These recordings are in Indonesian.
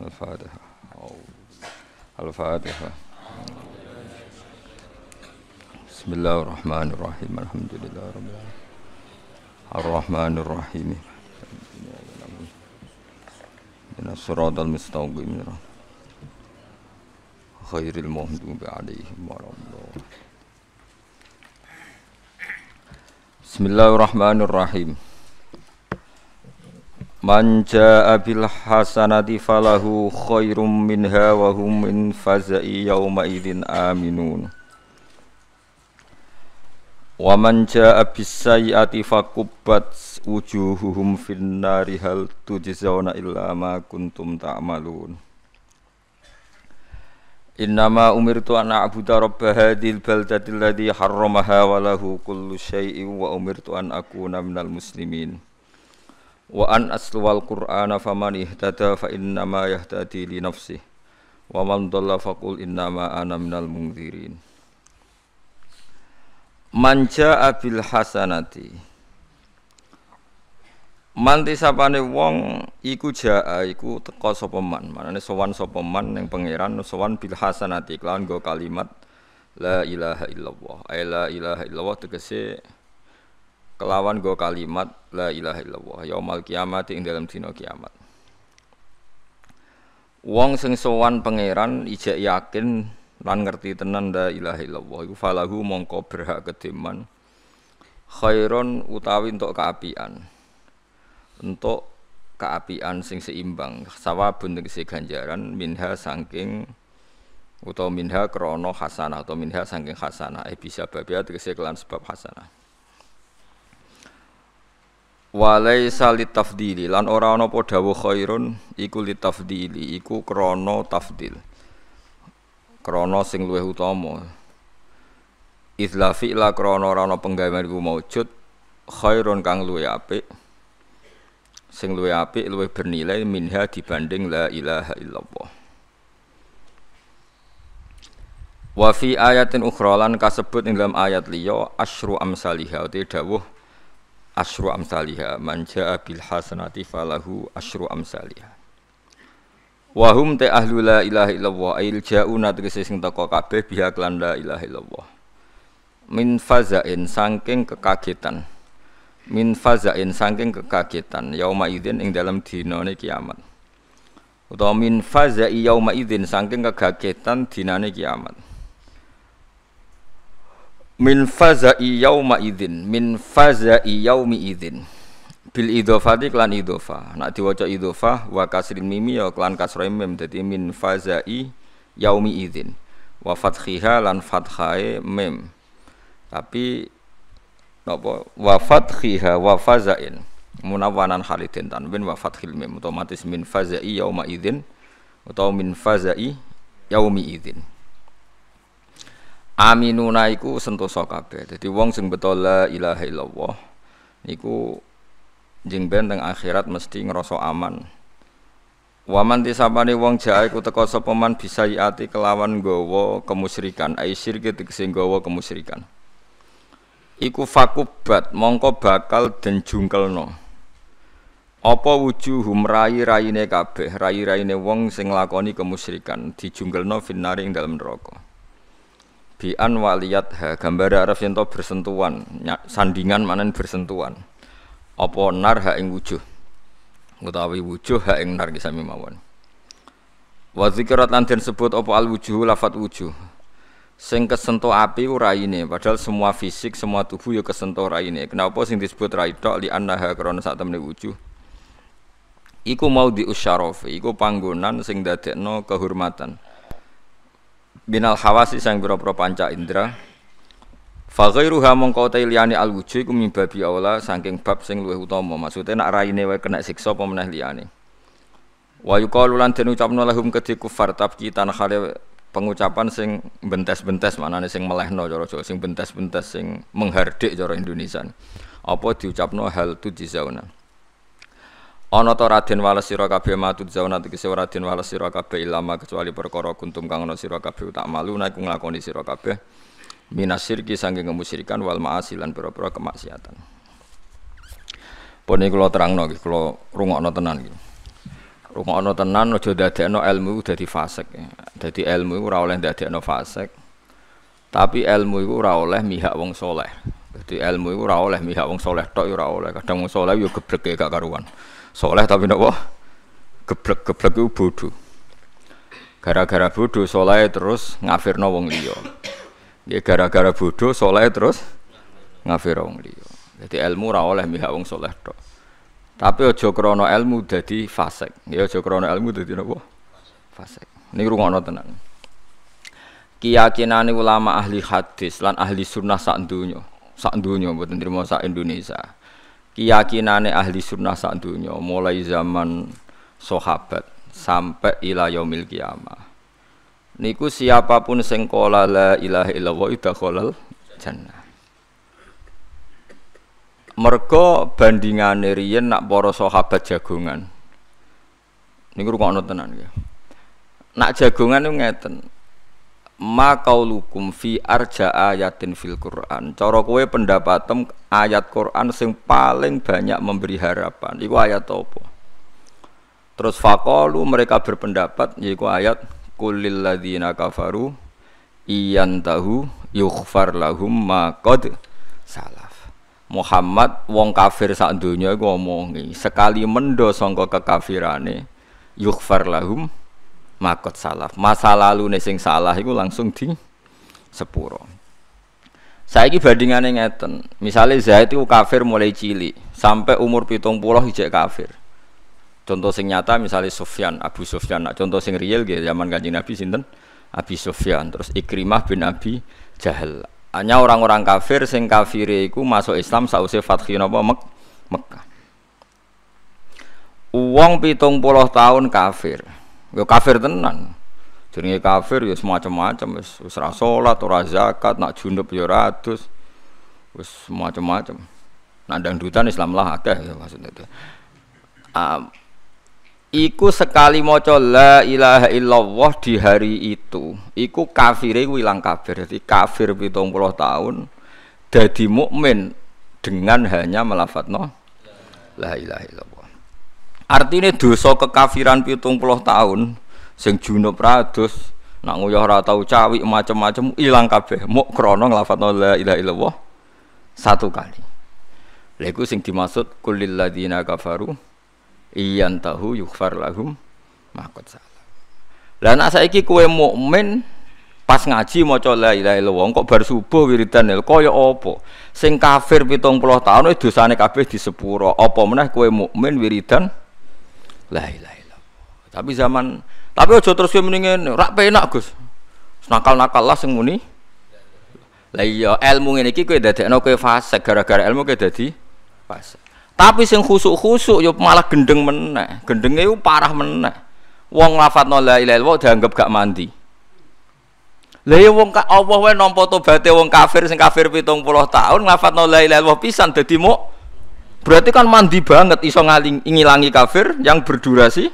الفاتحة الفاتحة بسم الله الرحمن الرحيم الحمد لله رب العالمين الرحمن الرحيم من الصراط المستقيم خير المهدوب عليهم ورحمة الله بسم الله الرحمن الرحيم Man jaa bil hasanati falahu khairum minha wa hum min faza'i yawma idzin aminun. Wa man jaa bis sayyi'ati fakubbat wujuhuhum fin nari hal tujzauna illa ma kuntum ta'malun. Innama umirtu an a'budu rabba hadhil baldati alladhi harramaha wa lahu kullu shay'in wa umirtu an akuna minal muslimin wa an asluwal qur'ana faman ihtada fa innama yahtadi li nafsih wa man dhalla faqul innama ana minal mungdzirin man jaa bil hasanati man tisapane wong iku jaa iku teka sapa man manane sowan sapa man ning pangeran sowan bil hasanati kelawan go kalimat la ilaha illallah ay la ilaha illallah tegese kelawan go kalimat la ilaha illallah yaumal kiamat ing dalam dino kiamat wong sing sowan pangeran ijek yakin lan ngerti tenan la ilaha illallah iku falahu mongko berhak kediman khairon utawi untuk keapian untuk keapian sing seimbang sawabun tegese ganjaran minha saking utawa minha krono hasanah atau minha saking hasanah e eh, bisa babia tegese kelan sebab hasanah salit tafdili lan ora ana padha khairun iku tafdili iku krana tafdil krana sing luwih utama Isla fi'la krana ora ana penggawean iku maujud khairun kang luwih apik sing luwih apik luwih bernilai minha dibanding la ilaha illallah Wa fi ayatin ukhra lan kasebut ing dalam ayat liya asyru amsalihah te dawuh asyru amsalihah man jaa bil hasanati falahu asyru amsalihah wa hum ta ahlu la ilaha illallah ail jauna tegese sing teko kabeh biha klan la ilaha illallah min fazain saking kekagetan min fazain saking kekagetan yauma idzin ing dalam dinane kiamat utawa min fazai yauma idzin saking kekagetan dinane kiamat min faza'i yauma idzin min faza'i yaumi idzin bil idhofati klan idhofa nak diwaca idhofa wa kasrin mimi ya klan kasrin mim Jadi min faza'i yaumi idzin wa fathiha lan fathae mim tapi wafat wa fathiha wa fazain munawwanan halidin tanwin wa fathil mim otomatis min faza'i yauma idzin atau min faza'i yaumi idzin aminuna iku sentosa kabeh. Dadi wong sing betul la ilaha illallah iku jeng ben teng akhirat mesti ngerasa aman. Waman tisapane wong jae ku teko sapa man bisa ati kelawan gowo kemusyrikan, ai syirke tegese gowo kemusyrikan. Iku fakubat mongko bakal den jungkelno. Apa wujuhum rai-raine kabeh, rai-raine wong sing nglakoni kemusyrikan dijungkelno finnari ing dalam roko bi'an waliyat ha gambar araf yang bersentuhan sandingan manen bersentuhan apa nar ha ing wujuh utawi wujuh ha ing nar kisami mawon wa zikrat lan sebut apa al wujuh lafat wujuh sing kesentuh api ora ini padahal semua fisik semua tubuh ya kesentuh ora ini kenapa sing disebut rai tok li annaha krana sak temene wujuh iku mau di usyarofi iku panggonan sing dadekno kehormatan binal hawasi sang biro-biro panca indra Faghairuha mongko te al alwuju iku mimbabi aula saking bab sing luwih utama maksude nak raine wae kena siksa apa meneh liyane Wa yuqalu lan den ucapno lahum kedhi kufar tabki tanhale pengucapan sing bentes-bentes maknane sing melehno cara Jawa sing bentes-bentes sing menghardik cara Indonesian apa diucapno hal tu jizauna Ana ta Raden Wales sira kabeh matut zauna iki sira Raden Wales sira kabeh ilama kecuali perkara kuntum kang ana sira kabeh tak malu nek nglakoni sira kabeh minasirki sangge ngemusyrikan wal maasilan lan pira-pira kemaksiatan. Pone kula terangno iki kula rungokno tenan iki. Rungokno tenan aja dadekno ilmu dadi fasik. Dadi ilmu ora oleh dadekno fasik. Tapi ilmu iku ora oleh mihak wong soleh. Dadi ilmu iku ora oleh mihak wong soleh tok ya ora oleh. Kadang wong soleh yo ya gebreke gak karuan soleh tapi nopo geblek geblek itu bodoh gara-gara bodoh soleh terus ngafir wong liyo. ya gara-gara bodoh soleh terus ngafir wong liyo. jadi ilmu ra oleh mihak wong soleh tok tapi ojo krono ilmu jadi fasik ya ojo krono ilmu jadi nopo fasik niku rungokno tenang nani ulama ahli hadis lan ahli sunnah sak dunyo sak dunyo buat trimo sak Indonesia keyakinane ahli sunnah sak dunya mulai zaman sahabat sampai ila yaumil kiamah niku siapapun sing qala la ilaha illallah idkhalal jannah mergo bandingane riyen nak para sahabat jagongan niku rungokno tenan ya nak jagongan niku ngeten ma lukum fi arja ayatin fil Quran. Cara kowe pendapatem ayat Quran sing paling banyak memberi harapan. Iku ayat apa? Terus fakolu mereka berpendapat yaiku ayat kulil ladzina kafaru iyan tahu yughfar lahum ma salaf. Muhammad wong kafir sak dunia iku omongi sekali mendo sangka kekafirane yughfar lahum makot salaf. Masa lalu nih sing salah itu langsung di sepuro. Saya ini yang ngeten. Misalnya Zaid itu kafir mulai cilik sampai umur pitung puluh hijau kafir. Contoh sing nyata misalnya Sofyan, Abu Sofyan. Nah, contoh sing real gitu zaman kanjeng Nabi sinten Abi Sofyan, terus Ikrimah bin Abi Jahal. Hanya orang-orang kafir sing kafir itu masuk Islam sausé Fathu napa Mek Mekah. Uang pitung puluh tahun kafir, yo ya, kafir tenan jenenge kafir ya semacam-macam wis wis ora salat ora zakat nak junub ya ratus wis macam-macam nak dangdutan Islam lah akeh ya maksudnya itu um, iku sekali maca la ilaha illallah di hari itu iku kafire ilang kafir jadi kafir 70 tahun dadi mukmin dengan hanya melafatno la ilaha illallah Artinya dosa kekafiran pitung puluh tahun sing junub radus, nak nguyah ratau cawi macam-macam ilang kabeh muk krana nglafadzna la ilaha illallah satu kali. leku sing dimaksud kulil kafaru iyan tahu yukfar lahum makot salah. Lah nak saiki kue mukmin pas ngaji maca la ilaha illallah kok bar subuh wiridan kaya opo Sing kafir puluh tahun itu dosane kabeh sepuro, opo meneh kue mukmin wiridan La ilaha illallah. Tapi zaman tapi aja terus kowe mendingin rapi enak Gus. Nakal-nakal lah sing muni. Lah iya ilmu ini iki kowe dadekno kowe fase gara-gara ilmu kowe dadi fase. Tapi sing khusuk-khusuk yo malah gendeng meneh. gendengnya yo parah meneh. Wong lafadzno nolai ilaha dia dianggap gak mandi. Lah ya wong Allah wae nampa tobaté wong kafir sing kafir 70 tahun lafadzno la ilaha illallah pisan dadi muk Berarti kan mandi banget iso ngaling ngilangi kafir yang berdurasi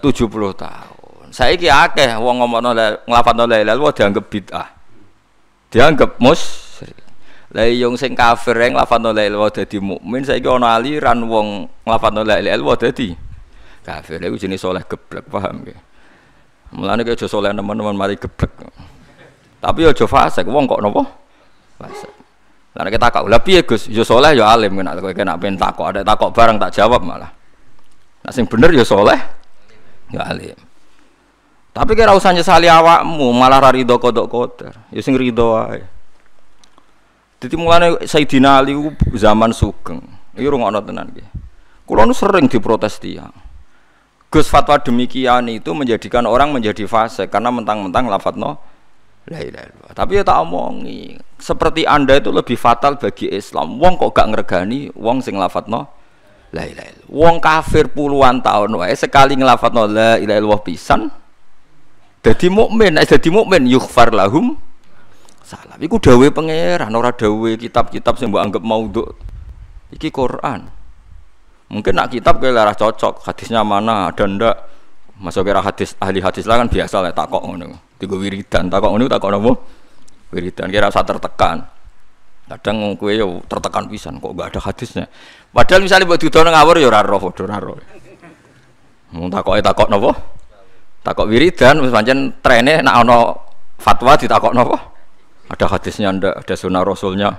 70 tahun. saya Saiki akeh wong ngomongno nglafadzno la ilaha illallah dianggap bid'ah. Dianggap musyrik. Lah yang sing kafir yang nglafadzno la ilaha dadi mukmin saiki ana aliran wong nglafadzno la ilaha illallah dadi kafir. Iku jenis soleh geblek paham ge. Mulane ki soleh teman-teman mari geblek. Tapi aja fasik wong kok nopo Fasik. Lalu kita takok, lah piye Gus? Yo ya soleh yo ya alim kena kowe kena ben takok, ada takok bareng tak jawab malah. Nah sing bener yo ya soleh Yo alim. Tapi kira usah nyesali awakmu, malah rari do kodok kotor. Yo sing rido ae. Jadi mulane Sayyidina Ali zaman sugeng. Iki rungokno tenan iki. Kula nu sering diprotes dia, Gus fatwa demikian itu menjadikan orang menjadi fase karena mentang-mentang lafadzno La ilaha Tapi ya tak omongi, seperti Anda itu lebih fatal bagi Islam. Wong kok gak ngregani wong sing lafadzno la ilaha Wong kafir puluhan tahun wae sekali nglafadzno la ilaha illallah pisan dadi mukmin, nek dadi mukmin yughfar lahum salah. Iku dawei pangeran ora dawei kitab-kitab sing mbok anggap maudhu. Iki Quran. Mungkin nak kitab kayak lara cocok, hadisnya mana ada ndak? Masuk kira hadis ahli hadis lah kan biasa lah kok ngono. Tiga wiridan, takok ngono takok nopo? Wiridan kira rasa tertekan. Kadang kowe yo tertekan pisan kok gak ada hadisnya. Padahal misalnya buat itu ngawur yo raro roh raro mau roh. Mung takok nopo? Takok wiridan misalnya trennya nak ono fatwa takok nopo? Ada hadisnya ndak, ada sunnah rasulnya.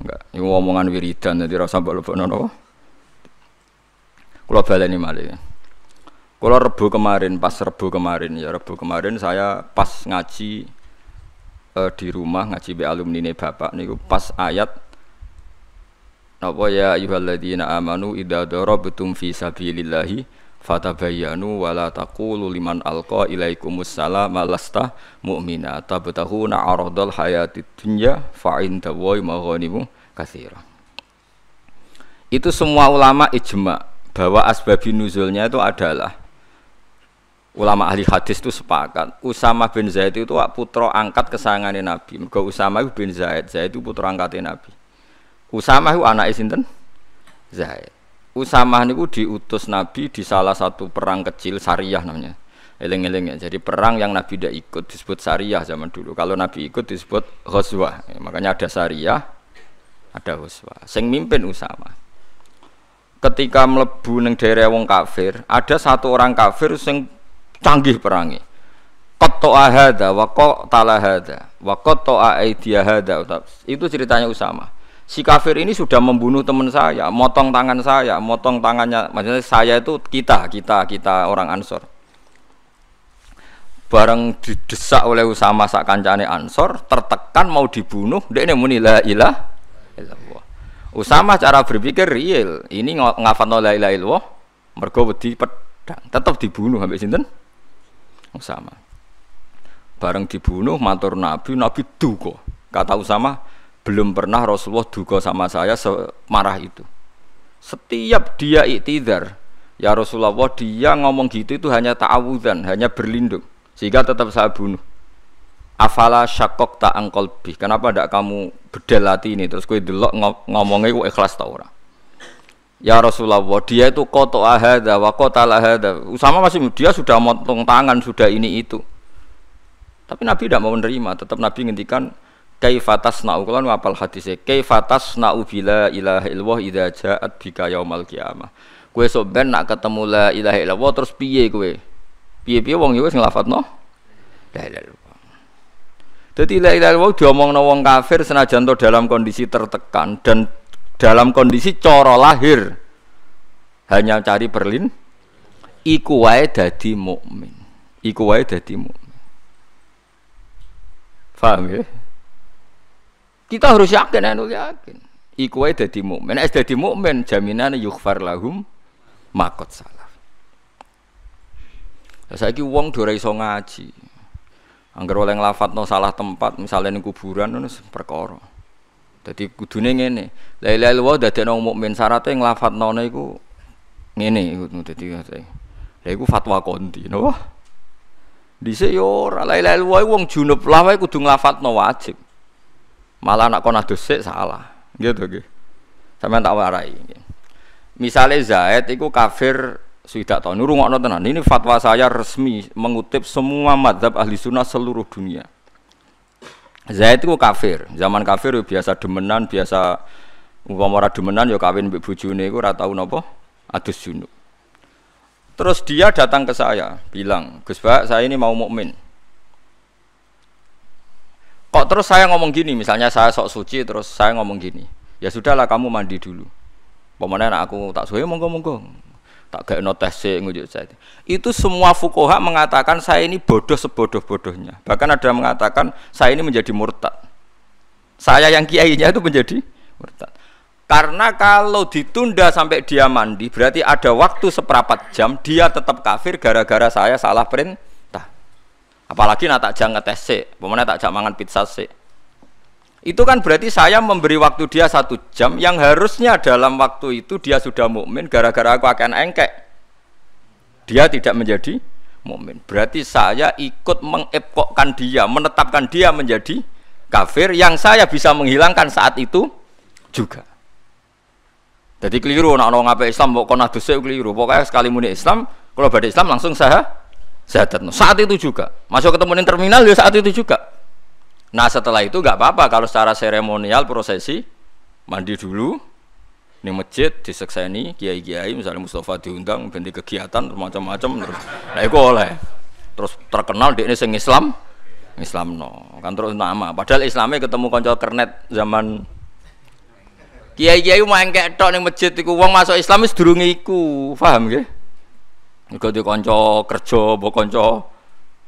Enggak, ini omongan wiridan jadi rasa mbok nopo Kalau Kula ini malih. Kalau rebu kemarin, pas rebu kemarin ya rebu kemarin saya pas ngaji e, di rumah ngaji be alumni nih bapak niku pas ayat apa ya ayyuhalladzina amanu idza darabtum fi sabilillahi fatabayyanu wala taqulu liman alqa ilaikumus salam alasta mu'mina tabtahuna aradal hayatid dunya fa indallahi maghanimu katsira. Itu semua ulama ijma bahwa asbabi nuzulnya itu adalah ulama ahli hadis itu sepakat Usama bin Zaid itu putra angkat kesayangan Nabi mergo Usama itu bin Zaid Zaid itu putra angkatnya Nabi Usama itu anak sinten Zaid Usama itu diutus Nabi di salah satu perang kecil Sariyah namanya eling-eling ya. Jadi perang yang Nabi tidak ikut disebut Sariyah zaman dulu. Kalau Nabi ikut disebut Ghazwah. Ya, makanya ada Sariyah, ada Ghazwah. Sing mimpin Usama. Ketika melebu neng daerah wong kafir, ada satu orang kafir sing canggih perangi koto ahada wako talahada wakoto aidiyahada itu ceritanya Usama si kafir ini sudah membunuh teman saya motong tangan saya motong tangannya maksudnya saya itu kita kita kita orang ansor bareng didesak oleh Usama sak kancane Ansor tertekan mau dibunuh dia ini muni la ilah illallah Usama cara berpikir real ini ngafat la ilah ilah, mergo wedi pedang tetap dibunuh sampai sinten Usama. Oh, Bareng dibunuh matur Nabi, Nabi duka. Kata Usama, belum pernah Rasulullah duka sama saya semarah itu. Setiap dia iktidar, ya Rasulullah dia ngomong gitu itu hanya ta'awudzan, hanya berlindung. Sehingga tetap saya bunuh. Afala syakok bih. Kenapa tidak kamu bedel hati ini? Terus kue delok ngomongnya kue ikhlas tau orang. Ya Rasulullah, dia itu koto ahada, wa kota ahada. Usama masih dia sudah motong tangan, sudah ini itu. Tapi Nabi tidak mau menerima. Tetap Nabi ngendikan kaifatas naukulan wapal hadisnya. Kaifatas naubila ilaha ilwah idha ja'at bika yaumal kiamah. Kue soben nak ketemu la ilaha illallah terus piye kue? Piye piye wong yo ya wis nglafatno. La ilaha illallah. Dadi la ilaha illallah diomongno wong kafir senajan to dalam kondisi tertekan dan dalam kondisi coro lahir hanya cari berlin iku wae dadi mukmin iku wae dadi mukmin paham ya kita harus yakin anu yakin iku wae dadi mukmin es dadi mukmin jaminan yughfar lahum makot salah saya ki wong dora iso ngaji Angger oleh nglafadzno salah tempat, misalnya ning kuburan ngono perkara. Jadi kudune ngene. La ilaha illallah dadekno mukmin syaratnya nglafadzno iku ngene iku dadi. Lah iku fatwa kondi, no. Dise yo ya ora la ilaha illallah wong junub lah wae kudu nglafatno wajib. Malah anak kon dhisik salah. Nggih to nggih. Sampeyan tak warai. Misale Zaid iku kafir sudah tahu. nurung ngono tenan. Ini fatwa saya resmi mengutip semua madhab ahli sunnah seluruh dunia. Zaid itu kafir. Zaman kafir ya biasa demenan, biasa umpama ora demenan yo ya kawin mbek bojone iku ora tau napa adus junub. Terus dia datang ke saya, bilang, "Gus Pak, saya ini mau mukmin." Kok terus saya ngomong gini, misalnya saya sok suci terus saya ngomong gini. Ya sudahlah kamu mandi dulu. Pemenang aku tak suwe monggo-monggo tak gak notasi ngujuk saya itu semua fukoha mengatakan saya ini bodoh sebodoh bodohnya bahkan ada yang mengatakan saya ini menjadi murtad saya yang kiainya itu menjadi murtad karena kalau ditunda sampai dia mandi berarti ada waktu seperempat jam dia tetap kafir gara-gara saya salah perintah apalagi nak tak jangan ngetes sik tak jangan mangan pizza sih itu kan berarti saya memberi waktu dia satu jam yang harusnya dalam waktu itu dia sudah mukmin gara-gara aku akan engkek. Dia tidak menjadi mukmin. Berarti saya ikut mengepokkan dia, menetapkan dia menjadi kafir yang saya bisa menghilangkan saat itu juga. Jadi keliru nak orang apa Islam mau kena dosa keliru. Pokoknya sekali muni Islam, kalau badai Islam langsung saya saya Saat itu juga. Masuk ketemu di terminal ya saat itu juga Nah setelah itu nggak apa-apa kalau secara seremonial prosesi mandi dulu ini masjid disekseni kiai-kiai misalnya Mustafa diundang ganti kegiatan macam-macam terus nah itu oleh terus terkenal di ini sing Islam Islam no kan terus nama padahal Islamnya ketemu konco kernet zaman kiai-kiai mau kayak tok nih masjid itu uang masuk Islam itu durungi iku paham ikut Iku di konco kerja, bu konco,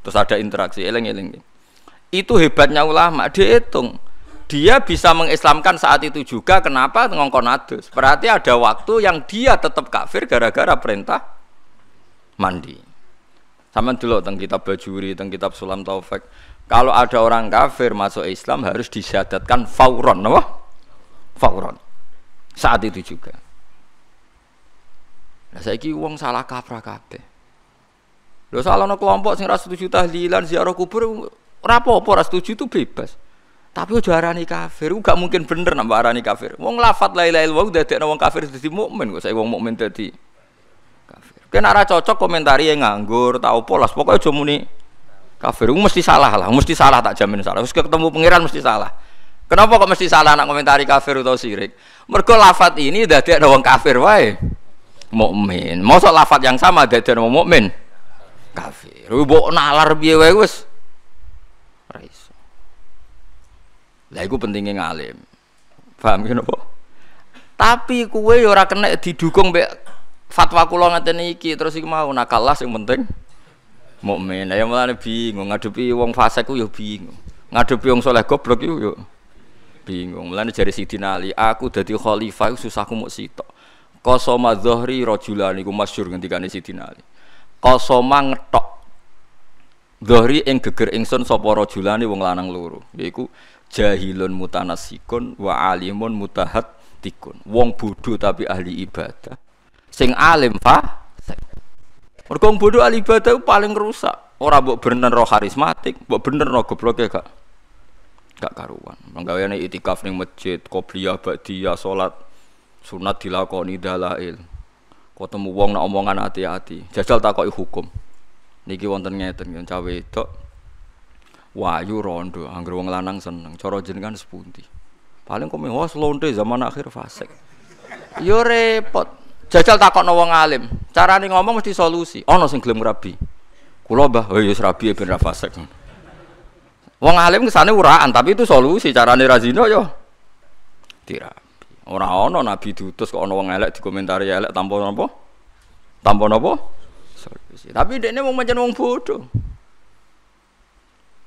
terus ada interaksi, eleng eleng. Itu hebatnya ulama, dihitung. Dia bisa mengislamkan saat itu juga, kenapa ngongkon adus? Berarti ada waktu yang dia tetap kafir gara-gara perintah mandi. Sama dulu tentang kitab Bajuri, tentang kitab Sulam Taufik. Kalau ada orang kafir masuk Islam harus disyadatkan fauron, no? Fauron. Saat itu juga. Nah, kira uang salah kaprah kabeh. salah no kelompok sing ratus tujuh tahlilan ziarah kubur Rapo apa ora setuju itu bebas. Tapi ojo arani kafir, gak mungkin bener nambah arani kafir. Wong lafat la ilaha illallah dadi wong kafir dadi mukmin kok saya wong mukmin dadi kafir. Kena ora cocok komentari yang nganggur, tau polos, pokoknya ojo muni kafir. Wong mesti salah lah, mesti salah tak jamin salah. Wis ketemu pangeran mesti salah. Kenapa kok mesti salah nak komentari kafir atau syirik? Mergo lafat ini dadi wong kafir wae. Mukmin. Mosok lafat yang sama dadi wong mukmin? Kafir. Ibu nalar piye wae wis Lah iku pentingnya ngalim. Paham ki napa? Tapi kue ya ora kena didukung mbek fatwa kula ngeten iki terus iku mau nakal lah sing penting mukmin. Ya mulane bingung ngadepi wong fasik ku yo ya bingung. Ngadepi wong soleh goblok yo yo ya bingung. Mulane jari Sidina Ali, aku dadi khalifah susah ku muk sitok. Qasama dhahri rajulan iku masyhur ngendikane Sidina Ali. Qasama ngetok dhahri ing geger ingsun sapa rajulane wong lanang loro, yaiku jahilun mutanasikun wa alimun mutahat tikun wong bodoh tapi ahli ibadah sing alim fa mergo wong bodoh ahli ibadah paling rusak ora mbok bener roh karismatik mbok bener roh goblok ya gak gak karuan menggaweane itikaf ning masjid qobliyah ba'diyah salat sunat dilakoni dalail ketemu wong nak omongan hati-hati jajal takoki hukum niki wonten ngeten yen cawe wedok wayu rondo anggere wong lanang seneng cara jenengan sepunti paling kowe was lonte zaman akhir fasik yo repot jajal takokno wong alim carane ngomong mesti solusi ana sing gelem rabi kula mbah oh ya rabi ben ra wong alim kesane uraan tapi itu solusi carane razino yo dirabi ora ana nabi diutus kok ana wong elek dikomentari elek tanpa napa tanpa napa solusi tapi dekne mau macan wong bodoh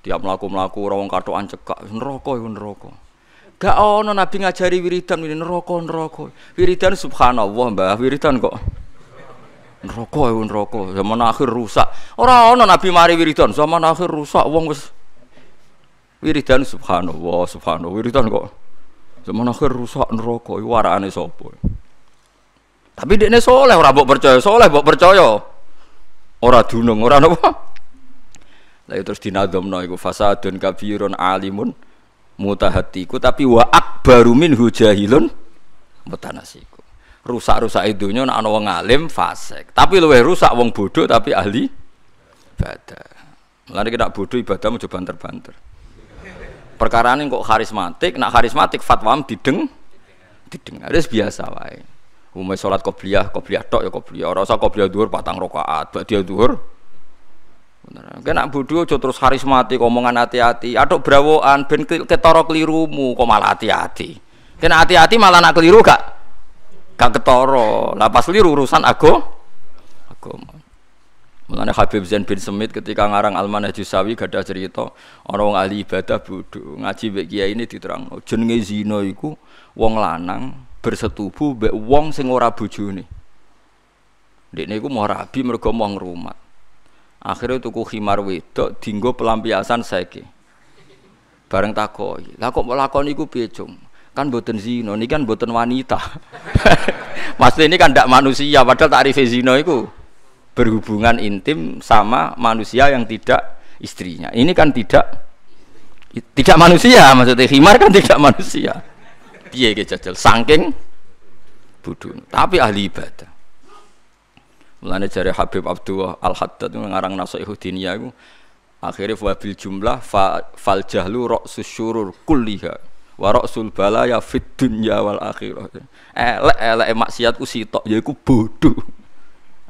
tiap melaku melaku rawong kartu cekak neroko itu neroko gak ono nabi ngajari wiridan ini neroko neroko wiridan subhanallah mbah wiridan kok neroko itu neroko zaman akhir rusak orang ono nabi mari wiridan zaman akhir rusak wong wes wiridan subhanallah subhanallah wiridan kok zaman akhir rusak neroko itu warane sopo tapi dia ini soleh, orang bok percaya, soleh bok percaya, orang dunung, orang apa? Lalu terus dinadomno iku fasadun kabirun alimun mutahatiku tapi wa akbaru min hujahilun mutanasiku. Rusak-rusak itu nek ana wong alim fasik. Tapi luwe rusak wong bodoh tapi ahli ibadah. Mulane tidak bodoh ibadah coba banter-banter. Perkara ini kok karismatik, nak karismatik fatwam dideng dideng ada nah, biasa wae. umai sholat qobliyah, qobliyah tok ya qobliyah. Rasa usah qobliyah patang rokaat, dia dur Kena bodoh aja terus karismatik omongan hati-hati. Atuk brawoan ben ketara kelirumu kok malah hati-hati. Kena hati-hati malah nak keliru gak gak ketara. Lah pas keliru urusan aku agama. Mulane Habib Zain bin Semit ketika ngarang Al-Manhaj Jusawi cerita orang wong ahli ibadah bodho ngaji mbek kiai ini diterang. Oh, jenenge zina iku wong lanang bersetubuh mbek wong sing ora bojone. Dekne niku mau rabi mergo mau ngrumat. Akhirnya tuku khimar wedok dinggo pelampiasan saiki. Bareng takoi "Lah kok lakon iku piye, Kan boten zino ini kan boten wanita. Maksudnya ini kan ndak manusia, padahal takrif zino itu berhubungan intim sama manusia yang tidak istrinya. Ini kan tidak tidak manusia, maksudnya khimar kan tidak manusia. Piye jajal saking budun Tapi ahli ibadah. Mulane jari Habib Abdullah Al Haddad ngarang nasihat Diniyah iku akhirnya wabil jumlah fa, fal jahlu rok syurur kulliha wa ra'sul ya fid dunya wal akhirah. Elek-elek ku sitok yaiku bodoh.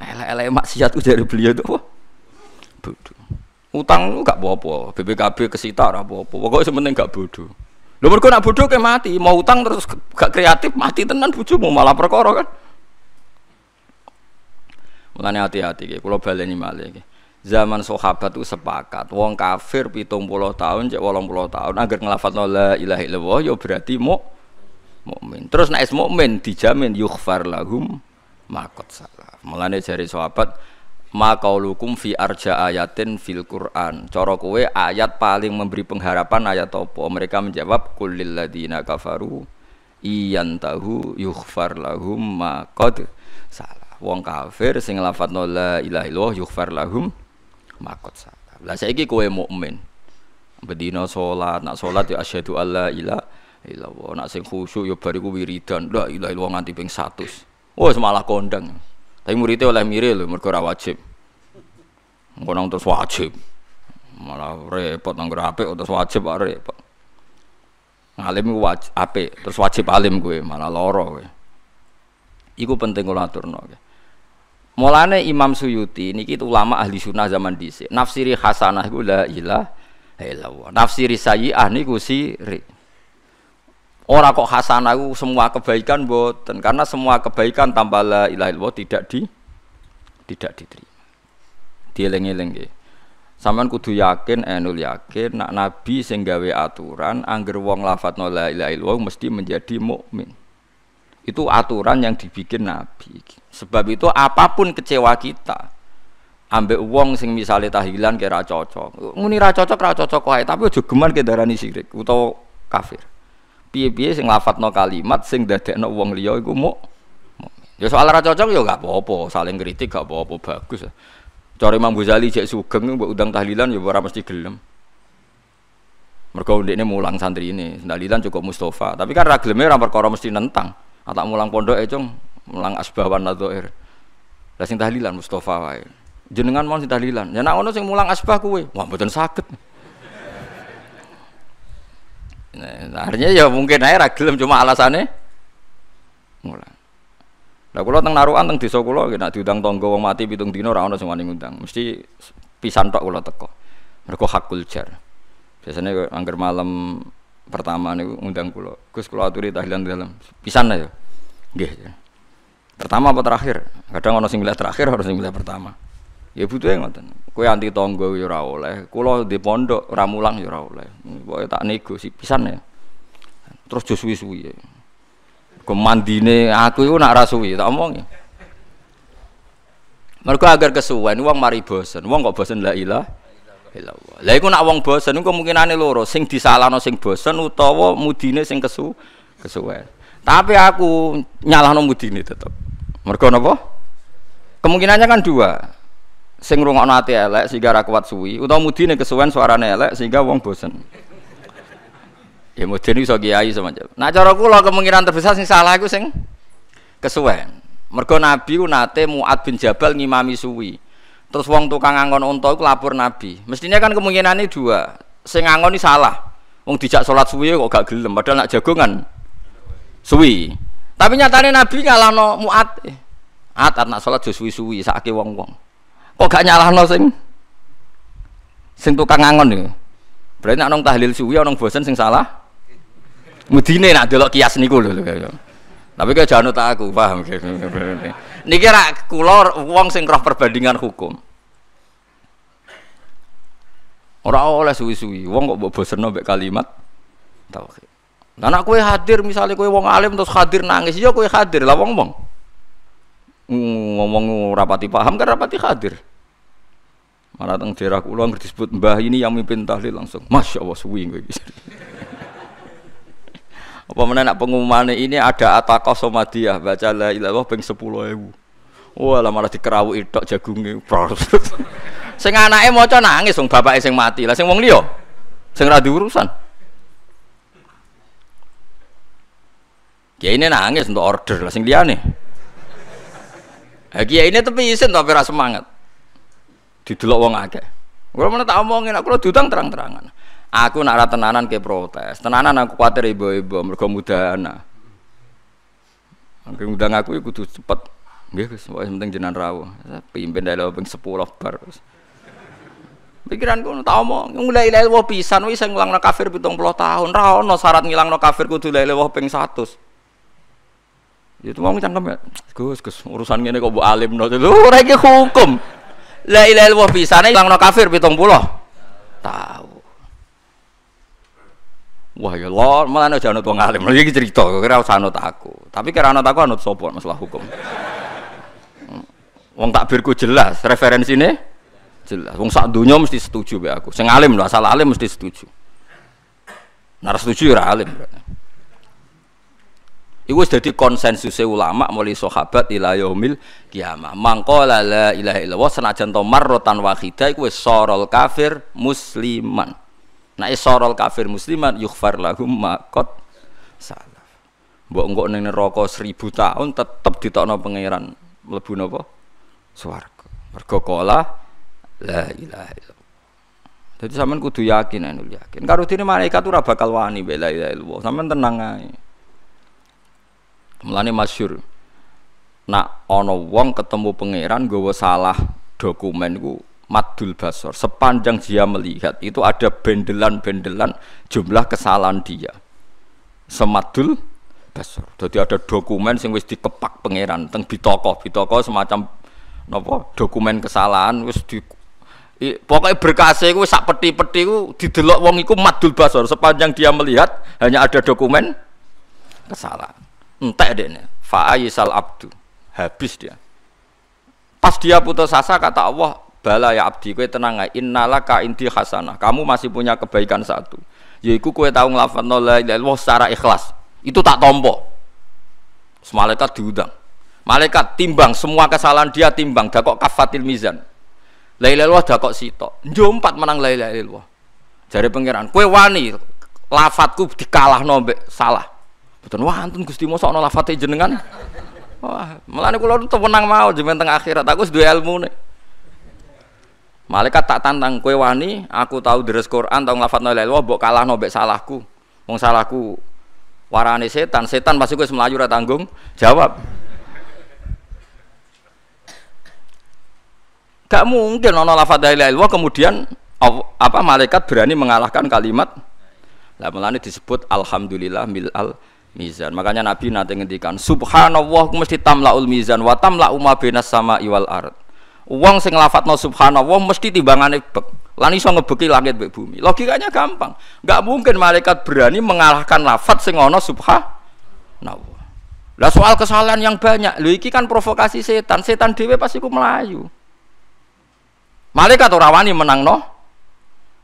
Elek-elek ku dari beliau itu apa? Bodoh. Utang lu gak apa-apa, BPKB kesita ora apa-apa. Pokoke sementing gak bodoh. Lho mergo nak bodoh ke mati, mau utang terus gak kreatif mati tenan bojomu malah perkara kan. Mulane hati-hati iki, kula baleni malih iki. Zaman sahabat itu sepakat, wong kafir 70 tahun cek 80 tahun agar nglafadzno la ilaha illallah ya berarti mu mukmin. Terus nek mukmin dijamin yughfar lahum makot salah. Mulane jari sahabat ma qaulukum fi arja ayatin fil Qur'an. Cara kowe ayat paling memberi pengharapan ayat apa? Mereka menjawab kulil ladina kafaru iyan tahu yughfar lahum makot wong kafir sing lafadzna la ilaha illallah yughfar lahum maqad salah. Lah saiki kowe mukmin. Bedino salat, nak salat ya asyhadu alla ilaha illallah. Nak sing khusyuk ya bariku wiridan, la ilaha illallah nganti ping 100. Wes semalah kondang. Tapi muridnya oleh miri loh, merkura ora wajib. Ngono terus wajib. Malah repot nang grape terus wajib are, repot. Alim wajib ape, terus wajib alim gue malah lara gue. Iku penting kula aturno Mulane Imam Suyuti ini niki ulama ahli sunnah zaman dhisik. Nafsiri hasanah iku la ilaha illallah. Nafsiri sayyi'ah niku sirik. Ora kok hasanah iku semua kebaikan boten karena semua kebaikan tanpa la ilaha illallah tidak di tidak diterima. Dieling-eling nggih. Sampeyan kudu yakin enul eh, yakin nak nabi sing gawe aturan angger wong lafadzna la ilaha illallah mesti menjadi mukmin. Itu aturan yang dibikin nabi Sebab itu apapun kecewa kita, ambek uang sing misalnya tahilan kira cocok, muni ra cocok ra cocok wae, tapi aja geman ke darani sirik utawa kafir. Piye-piye sing lafadzno kalimat sing dadekno wong liya iku muk. Ya soal ra cocok ya gak apa-apa, saling kritik gak apa-apa bagus. Cari Imam Ghazali cek sugeng mbok udang tahlilan ya ora mesti gelem. Mergo ndekne mulang santri ini, tahlilan cukup Mustafa, tapi kan ra geleme ora perkara mesti nentang. Atak mulang pondok e, Cung, melang asbawan atau lah sing tahlilan Mustafa wae jenengan mau sing tahlilan ya nak ono sing mulang asbah kuwe wah mboten saged nah, artinya ya mungkin ae ra gelem cuma alasane mulang lah kula teng narukan teng desa kula nek diundang tangga wong mati pitung dina ora ono sing wani ngundang mesti pisan tok kula teko mergo hakul jar biasanya angger malam pertama niku ngundang kula Gus kula aturi tahlilan dalam pisan ya nggih Pertama apa terakhir? Kadang orang sing terakhir, harus sing pertama. Ya butuh yang ngoten. Kue anti tonggo yo ora oleh, kulo di pondok ramulang yo ora oleh. boleh tak nego si pisan ya. Terus jo ya. suwi ya Kemandine aku itu nak rasuwi tak omongi. Mereka agar kesuwen uang mari bosen. uang kok bosen lah ilah illallah. Lah iku nak wong bosen iku kemungkinane loro, sing disalahno sing bosen utawa mudine sing kesu kesuwen. Tapi aku nyalahno mudine tetep mergo napa kemungkinannya kan dua sing rungokno ati elek sehingga ra kuat suwi utawa mudine kesuwen suarane elek sehingga wong bosen ya mudine iso kiai semacam nah cara kula kemungkinan terbesar sing salah iku sing kesuwen mergo nabi ku nate Muad bin Jabal ngimami suwi terus wong tukang angon unta iku lapor nabi mestinya kan kemungkinannya dua sing angoni salah wong dijak sholat suwi kok gak gelem padahal nak jagongan suwi tapi nyatanya Nabi nyalahno muat. Eh, At anak kan sholat jus suwi suwi sakit wong wong. Kok gak nyalahno sing sing tukang ngangon nih. Berarti nak nong tahlil suwi nong bosen sing salah. Mudine nak delok kias niku lho. Tapi kau jangan tak aku paham. Niki rak kula wong sing roh perbandingan hukum. Ora oleh suwi-suwi, wong kok mbok bosenno mbek kalimat tauhid. Nah, nak kue hadir misalnya kue wong alim terus hadir nangis, ya kue hadir lah wong wong. Mm, ngomong rapati paham kan rapati hadir. Malah teng daerah ulang disebut Mbah ini yang mimpin tahlil langsung. Masya Allah suwi gue. Apa mana nak pengumuman ini ada ataqah somadiyah baca la peng sepuluh ribu. Wah, lah malah dikerawuki tok jagunge. sing anake maca nangis wong bapake sing mati. Lah sing wong liyo, sing ra urusan. Ya ini nangis untuk order lah sing liyane. Ha ya ini tapi isin tapi ora semangat. Didelok wong akeh. Kalau mana tak omongin, aku lo diutang terang-terangan. Aku nak tenanan ke protes. Tenanan aku khawatir ibu-ibu muda anak. Nah. Angkring udah ngaku ya kudu cepet. ke semua yang penting jenan rawa. Pimpin dalu ping sepuluh bar. Pikiranku tak omong, mulai lele wah pisan saya ngulang ngulangno kafir puluh tahun. Rawon, no syarat ngilangno kafir kudu lele peng ping satu, itu ya, mau cangkem ya. Gus, Gus, urusan gini kok bu alim no. itu ora hukum. La ilaha illallah pisane no kafir puloh, Tahu. Wah ya Allah, malah nih janut tuh alim. lagi cerita, kira usah anut aku. Tapi kira anut aku anut sopan masalah hukum. Hmm. Wong takbirku jelas, referensi ini jelas. Wong sak dunia mesti setuju be aku. Sing alim lho, asal alim mesti setuju. nar setuju ya alim berarti. Iku jadi konsensus ulama mulai sahabat ila yaumil kiamah. Mangko la la ilaha illallah senajan to marrotan wahida iku wis sorol kafir musliman. Nek nah, sorol kafir musliman yughfar lahum qad salaf. Mbok engko ning neraka 1000 tahun tetep ditokno pangeran mlebu napa? Swarga. Mergo kala la ilaha illallah. Jadi sampean kudu yakin anul yakin. Karo dene malaikat ora bakal wani bela ilaha illallah. Sampean tenang ae. Mulane masyur. Nak ana wong ketemu pangeran nggawa salah dokumen ku madul basor. Sepanjang dia melihat itu ada bendelan-bendelan jumlah kesalahan dia. Semadul basor. Jadi ada dokumen sing wis dikepak pangeran teng bitoko, bitoko semacam napa dokumen kesalahan wis di I, pokoknya berkasih itu sak peti-peti itu didelok wong itu madul basor sepanjang dia melihat hanya ada dokumen kesalahan entek dekne Fa'aisal abdu habis dia pas dia putus asa kata Allah bala ya abdi kowe tenang ae innalaka indi hasanah kamu masih punya kebaikan satu yaiku kowe tahu ngelafat la ilaha secara ikhlas itu tak tompo malaikat diundang malaikat timbang semua kesalahan dia timbang dakok kafatil mizan la ilaha dakok sitok jompat menang la ilaha jari pangeran kue wani lafadzku dikalah mbek salah Betul wah antun Gusti mosok nolak fati e jenengan. Wah, kalau tuh menang mau jenengan tengah akhirat aku sudah ilmu nih, Malaikat tak tantang kue wani, aku tahu deres Quran, tahu ngelafat nolak ilaha mbok kalah nobek salahku. mong salahku warane setan, setan pasti kue semelayu rata tanggung jawab. Gak mungkin nono lafat dari kemudian apa malaikat berani mengalahkan kalimat. Lah melani disebut alhamdulillah mil al mizan. Makanya Nabi nanti ngendikan, Subhanallah mesti tamlaul mizan, wa tamla uma benas sama iwal ard. Uang sing lafadzno Subhanallah mesti timbangane bek. Lan iso ngebeki langit mbek bumi. Logikanya gampang. Enggak mungkin malaikat berani mengalahkan lafadz sing ana Subhanallah. Lah soal kesalahan yang banyak, lho iki kan provokasi setan. Setan dhewe pasti ku melayu. Malaikat ora wani menangno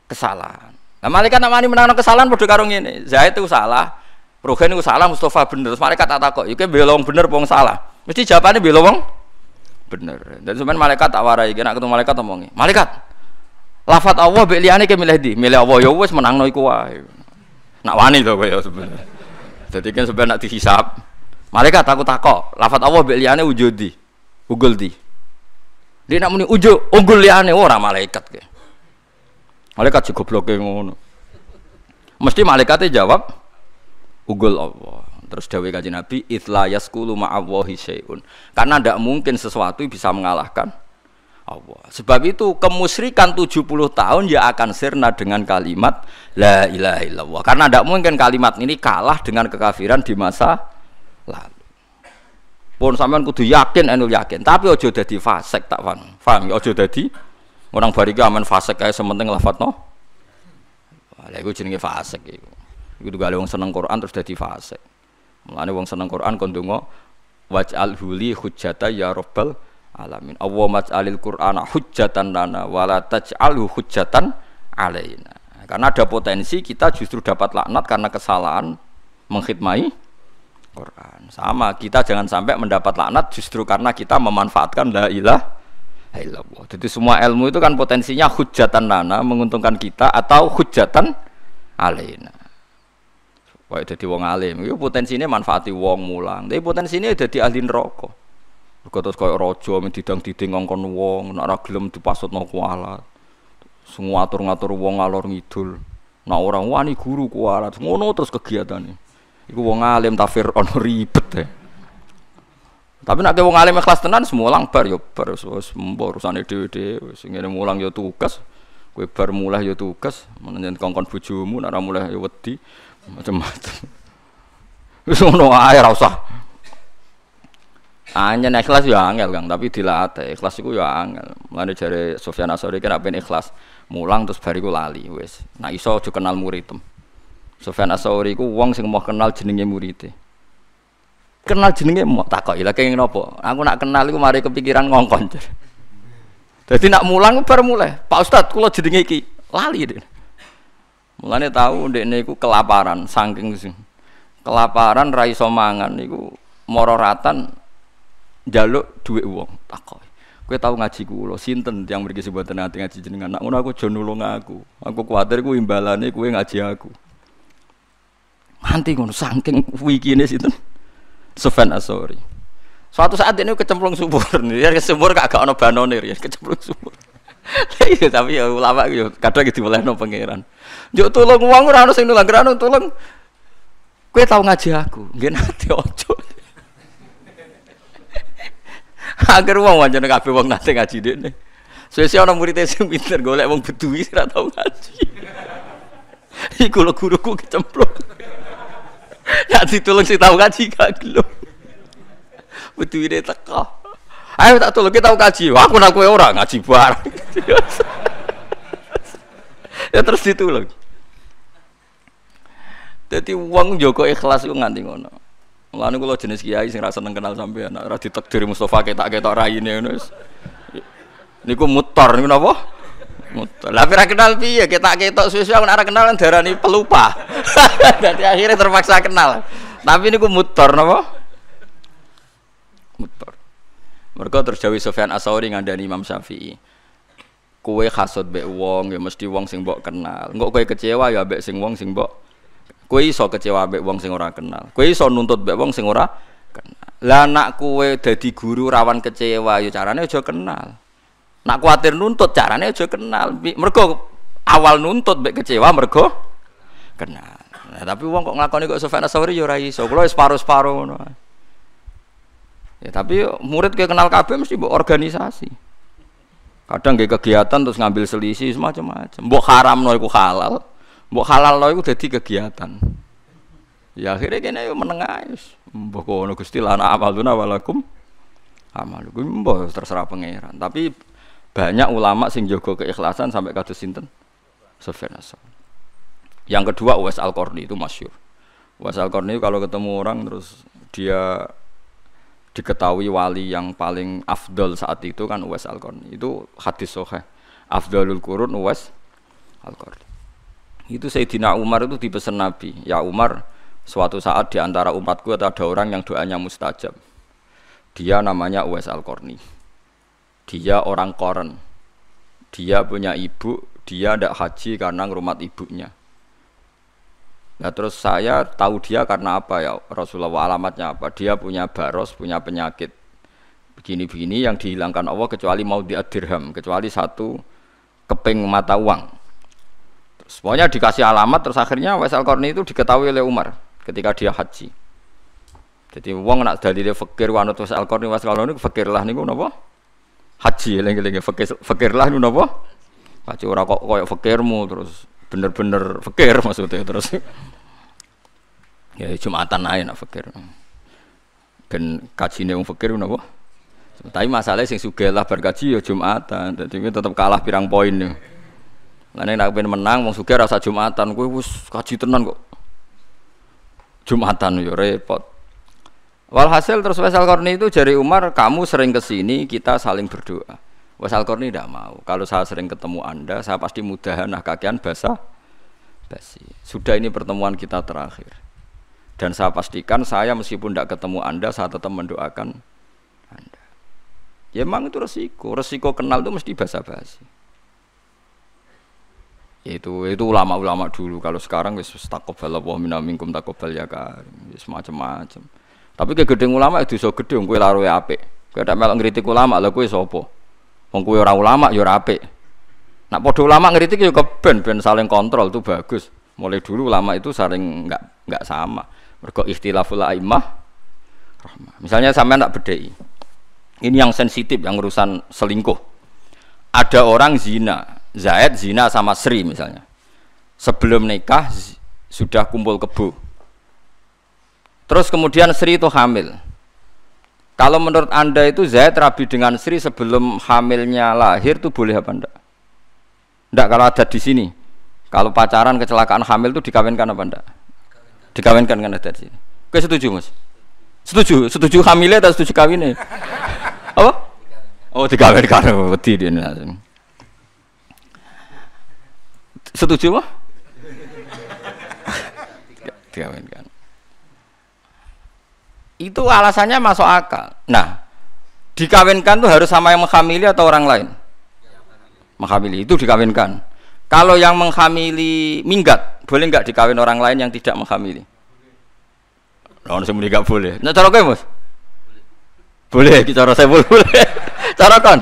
kesalahan. Nah, malaikat nak wani menangno kesalahan padha karo ngene. Zaid itu salah, Rogen itu salah, Mustafa bener. malaikat tak kok, yuk belong bener, pong salah. Mesti jawabannya belong bener. Dan sebenarnya malaikat tak warai, kena ketemu malaikat omongi. Malaikat, lafat Allah bek liyane ke milih di, milih Allah ya wes menangno iku wae. Nak wani to kowe ya sebenarnya. Jadi kan sebenarnya nak dihisap. Malaikat aku takok, lafat Allah bek liyane wujud di, ugul di. Dia nak muni ujuk, unggul liyane oh, ora malaikat ke. Malaikat cukup gobloke ngono. Mesti malaikatnya jawab, Ugul Allah. Terus dawai kaji Nabi, itla yaskulu ma'awahi syai'un. Karena tidak mungkin sesuatu bisa mengalahkan Allah. Sebab itu kemusyrikan 70 tahun ya akan sirna dengan kalimat la ilaha illallah. Karena tidak mungkin kalimat ini kalah dengan kekafiran di masa lalu. Pun sampean kudu yakin enul yakin, tapi ojo jadi fasik tak fan fan ojo jadi orang bariki aman fasik kayak sementing lafadzno. Lha iku jenenge fasik Gitu itu gale wong seneng Quran terus dadi fase, Mulane wong seneng Quran kon donga waj'al huli hujjata ya rabbal alamin. Allahumma alil Qur'ana hujjatan lana wala taj'alhu hujjatan alaina. Karena ada potensi kita justru dapat laknat karena kesalahan mengkhidmati Quran. Sama, kita jangan sampai mendapat laknat justru karena kita memanfaatkan la ilah illallah. Jadi semua ilmu itu kan potensinya hujatan nana menguntungkan kita atau hujatan alaina. Kayak jadi wong alim, potensi ini manfaati wong mulang. Tapi potensine dadi ahli neraka. Mergo terus koyo raja men didang-diding ngongkon wong, nek ora gelem dipasutno kualat. Semua atur-ngatur wong alor ngidul. Nah orang wani guru kualat. Ngono terus kegiatane. Iku wong alim tafir ono ribet deh ya. Tapi nek wong alim ikhlas tenan semua lang bar yo ya bar wis mbok urusane dhewe-dhewe sing ngene mulang yo ya tugas. Kowe bar mulai yo tugas, menenjen kongkon bojomu nek ora mulai yo wedi macam-macam wis ngono ae ra usah Anjen ah, ikhlas ya angel Kang, tapi dilatih. Ikhlas itu ya angel. Mulane jare Sofyan Asori kan apen ikhlas, mulang terus bariku lali wes. Nah iso aja kenal muridem. Sofyan Asori ku wong sing mau kenal jenenge muride. Kenal jenenge mau takoki lha kenging nopo. Aku nak kenal iku mari kepikiran ngongkon. Jadi nak mulang baru mulai. Pak Ustad kula jenenge iki. Lali deh. Mulane tahu ndekne iku kelaparan saking kelaparan rai somangan, mangan niku mororatan jaluk duit wong takoi. Kue tahu ngaji lo sinten yang beri sebutan ati ngaji jenengan. Nak ngono aku lo ngaku, aku. Aku kuwatir ku imbalane kowe ngaji aku. Nganti ngono saking ini sinten. Sofan Asori. Ah, Suatu saat ini kecemplung subur nih, ya subur kagak ono banone ya kecemplung subur. Iya, tapi ya ulama yo ya, kadang gitu mulai nopo pangeran. Jauh tolong uang ora ono sing nulang, ora ono Kowe tau ngaji aku, nggih nate ojo. Agar uang wong wancane kabeh wong nate ngaji dekne. Sesi ana murid sing pinter golek wong bedui ora tau ngaji. Iku lho guruku kecemplung. Nanti tolong sing tau ngaji gak gelem. Beduine teko. Ayo tak tolong kita tau ngaji. Aku nak kowe ora ngaji bareng. ya terus lagi. Jadi uang Joko ikhlas itu nganti ngono. nih kalau jenis kiai sih rasa neng kenal sampai, sampean, rasa ditakdir Mustofa kita ketok rai ngono wis. Niku motor, nih napa? motor. Lah ora kenal piye kita ketok suwe-suwe kenalan darah nih pelupa. jadi akhirnya terpaksa kenal. Tapi niku motor, napa? motor. Mereka terjawi Sofian Sofyan Asauri ngandani Imam Syafi'i. Kue khasut be wong ya mesti wong sing bok kenal. nggak kue kecewa ya be sing wong sing bok Kuei iso kecewa be wong sing ora kenal. Kuei iso nuntut be wong sing ora kenal. Lah nak kue jadi guru rawan kecewa yo ya carane aja kenal. Nak kuatir nuntut carane aja kenal. Mergo awal nuntut be kecewa mergo kenal. Nah, tapi wong kok ngelakoni kok sofana Asauri yo ya rai so kalo separuh-separuh no. Ya tapi murid kayak kenal kabeh mesti bu organisasi. Kadang kayak kegiatan terus ngambil selisih semacam-macam. buk haram no iku halal. Mbok halal lo iku jadi kegiatan. Ya akhirnya gini yo menengah wis. Mbok kono Gusti lan amaluna nawalakum. amalukum mbok terserah pangeran. Tapi banyak ulama sing jogo keikhlasan sampai kados sinten? Sufyan Yang kedua Uwais Al-Qarni itu masyur. Uwais Al-Qarni kalau ketemu orang terus dia diketahui wali yang paling afdol saat itu kan Uwais Al-Qarni. Itu hadis sohe. Afdalul kurun Uwais Al-Qarni. Itu Sayyidina Umar itu dipesan Nabi, ya Umar, suatu saat di antara umatku ada orang yang doanya mustajab. Dia namanya Uwais al Korni Dia orang Koren. Dia punya ibu, dia tidak haji karena ngurumat ibunya. Nah terus saya tahu dia karena apa ya Rasulullah alamatnya apa? Dia punya baros, punya penyakit begini-begini yang dihilangkan Allah kecuali mau diadirham, kecuali satu keping mata uang. Semuanya dikasih alamat terus akhirnya Wais Al itu diketahui oleh Umar ketika dia haji. Jadi uang nak dari dia fakir wanut Wais Al Qarni Wais Al Qarni fakirlah nih nopo Haji eling-eling fakir fakirlah nih nopo Haji orang kok kayak fakirmu terus bener-bener fakir maksudnya terus. ya Jumatan aja nak fakir. kaji kajine uang fakir nopo Tapi masalahnya sing sugelah lah berkaji ya Jumatan. Jadi tetap kalah pirang poin nih Nanti nak pengen menang mau suka rasa Jumatan gue wis kaji tenan kok. Jumatan yo repot. Walhasil terus Wasal Korni itu jari Umar, kamu sering kesini, kita saling berdoa. Wasal Korni tidak mau. Kalau saya sering ketemu Anda, saya pasti mudah nah kakian basah. Basi. Sudah ini pertemuan kita terakhir. Dan saya pastikan saya meskipun tidak ketemu Anda, saya tetap mendoakan Anda. Ya emang itu resiko. Resiko kenal itu mesti basa-basi itu itu ulama-ulama dulu kalau sekarang wis takobal wa minna minkum takobal ya kan wis macam-macam tapi ke gedeng ulama itu ya so gede kowe laroe apik kowe tak melok ngritik ulama lha kowe sapa wong kowe ora ulama ya ora nak padha ulama ngritik ya keben ben saling kontrol itu bagus mulai dulu ulama itu saling enggak enggak sama berko ikhtilaful aimah rahmah misalnya sampean tak bedhei ini yang sensitif yang urusan selingkuh ada orang zina Zaid zina sama Sri misalnya. Sebelum nikah sudah kumpul kebu. Terus kemudian Sri itu hamil. Kalau menurut Anda itu Zaid rabi dengan Sri sebelum hamilnya lahir itu boleh apa enggak? Enggak kalau ada di sini. Kalau pacaran kecelakaan hamil itu dikawinkan apa enggak? Dikawinkan kan ada di sini. Oke setuju Mas? Setuju, setuju hamilnya atau setuju kawinnya? Apa? Oh dikawinkan, oh, wedi dia Setuju wah? Diawinkan. Itu alasannya masuk akal. Nah, dikawinkan tuh harus sama yang menghamili atau orang lain? Menghamili itu dikawinkan. Kalau yang menghamili minggat, boleh nggak dikawin orang lain yang tidak menghamili? Nah, semua nggak boleh. Nah, cara mas? Boleh, cara saya boleh. cara kan?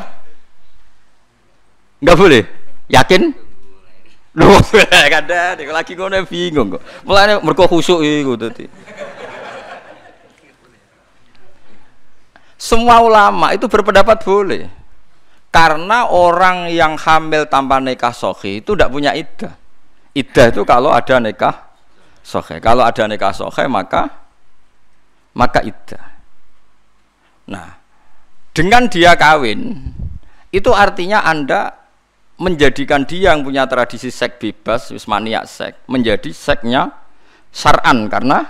Nggak boleh. Yakin? Lho, kada nek lagi ngono ya, bingung kok. Mulane mergo khusuk iku dadi. Semua ulama itu berpendapat boleh. Karena orang yang hamil tanpa nikah sohi itu tidak punya iddah. Iddah itu kalau ada nikah sohi. Kalau ada nikah sohi maka maka iddah. Nah, dengan dia kawin itu artinya Anda menjadikan dia yang punya tradisi sek bebas, Usmania sek, menjadi seknya saran karena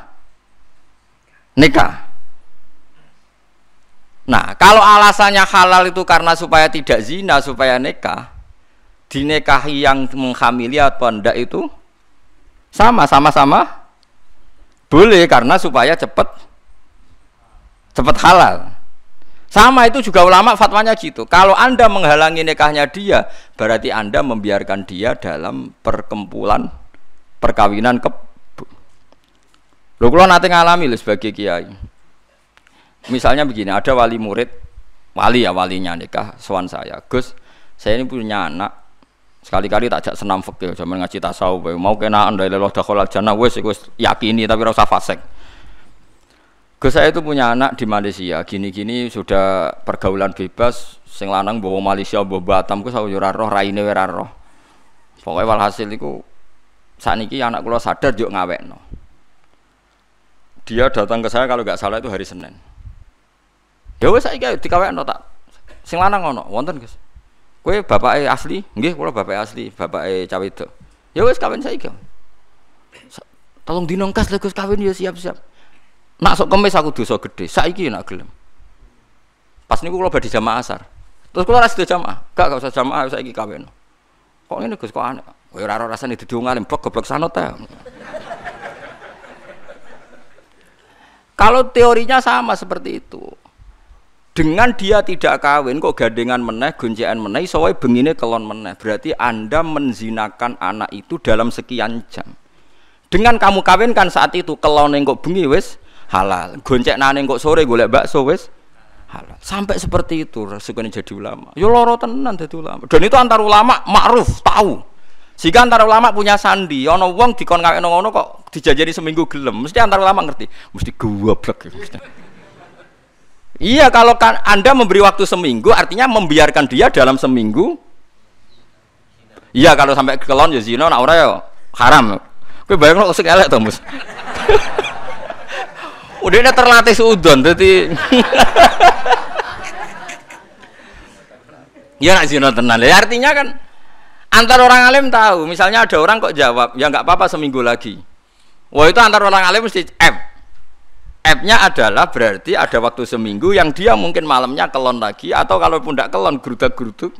nikah. Nah, kalau alasannya halal itu karena supaya tidak zina, supaya nikah, dinikahi yang menghamili atau tidak itu sama sama sama boleh karena supaya cepat cepat halal. Sama itu juga ulama fatwanya gitu. Kalau Anda menghalangi nikahnya dia, berarti Anda membiarkan dia dalam perkumpulan perkawinan ke Lho keluar nanti ngalami lho sebagai kiai. Misalnya begini, ada wali murid, wali ya walinya nikah swan saya. Gus, saya ini punya anak sekali-kali tak senam fakir zaman ngaji tasawuf mau kena anda Allah dakhala jannah gus yakin yakini tapi rasa fasek Gus saya itu punya anak di Malaysia, gini-gini sudah pergaulan bebas, sing lanang bawa Malaysia, bawa Batam, gus aku roh, raine wera roh. Pokoknya walhasil itu saat ini anak gue sadar juk ngawek no. Dia datang ke saya kalau nggak salah itu hari Senin. Ya wes saya kayak dikawek no tak, sing lanang ngono, wonten gus. Kue bapak asli, nggih kula bapak asli, bapak cawe itu. Ya wes kawin saya Tolong dinongkas lagi Gus kawin ya siap-siap. Nak sok kemis aku dosa gede, saiki nak gelem. Pas niku kula badhe jamaah asar. Terus kula di jamaah, gak gak usah jamaah saiki kawin. Kok ngene Gus kok aneh. Kowe oh, ya ora rasane dadi wong blok goblok sanot ta. Kalau teorinya sama seperti itu. Dengan dia tidak kawin kok gandengan meneh, gonjekan meneh, soalnya wae bengine kelon meneh. Berarti Anda menzinakan anak itu dalam sekian jam. Dengan kamu kawinkan saat itu kelon kok bengi wis halal goncek nane kok sore golek bakso wis halal sampai seperti itu resikonya jadi ulama yo ya loro tenan jadi ulama dan itu antar ulama makruf tahu sehingga antar ulama punya sandi ono wong dikon kawin ngono kok dijajani seminggu gelem mesti antar ulama ngerti mesti goblok ya, iya kalau kan anda memberi waktu seminggu artinya membiarkan dia dalam seminggu iya kalau sampai kelon ya zina nak ora ya haram kowe bayangno sik elek to mus Udah ini terlatih seudon, jadi ya nak zina tenan. Ya artinya kan antar orang alim tahu. Misalnya ada orang kok jawab, ya nggak apa-apa seminggu lagi. Wah itu antar orang alim mesti F. F-nya adalah berarti ada waktu seminggu yang dia mungkin malamnya kelon lagi atau kalaupun tidak kelon gerudak-geruduk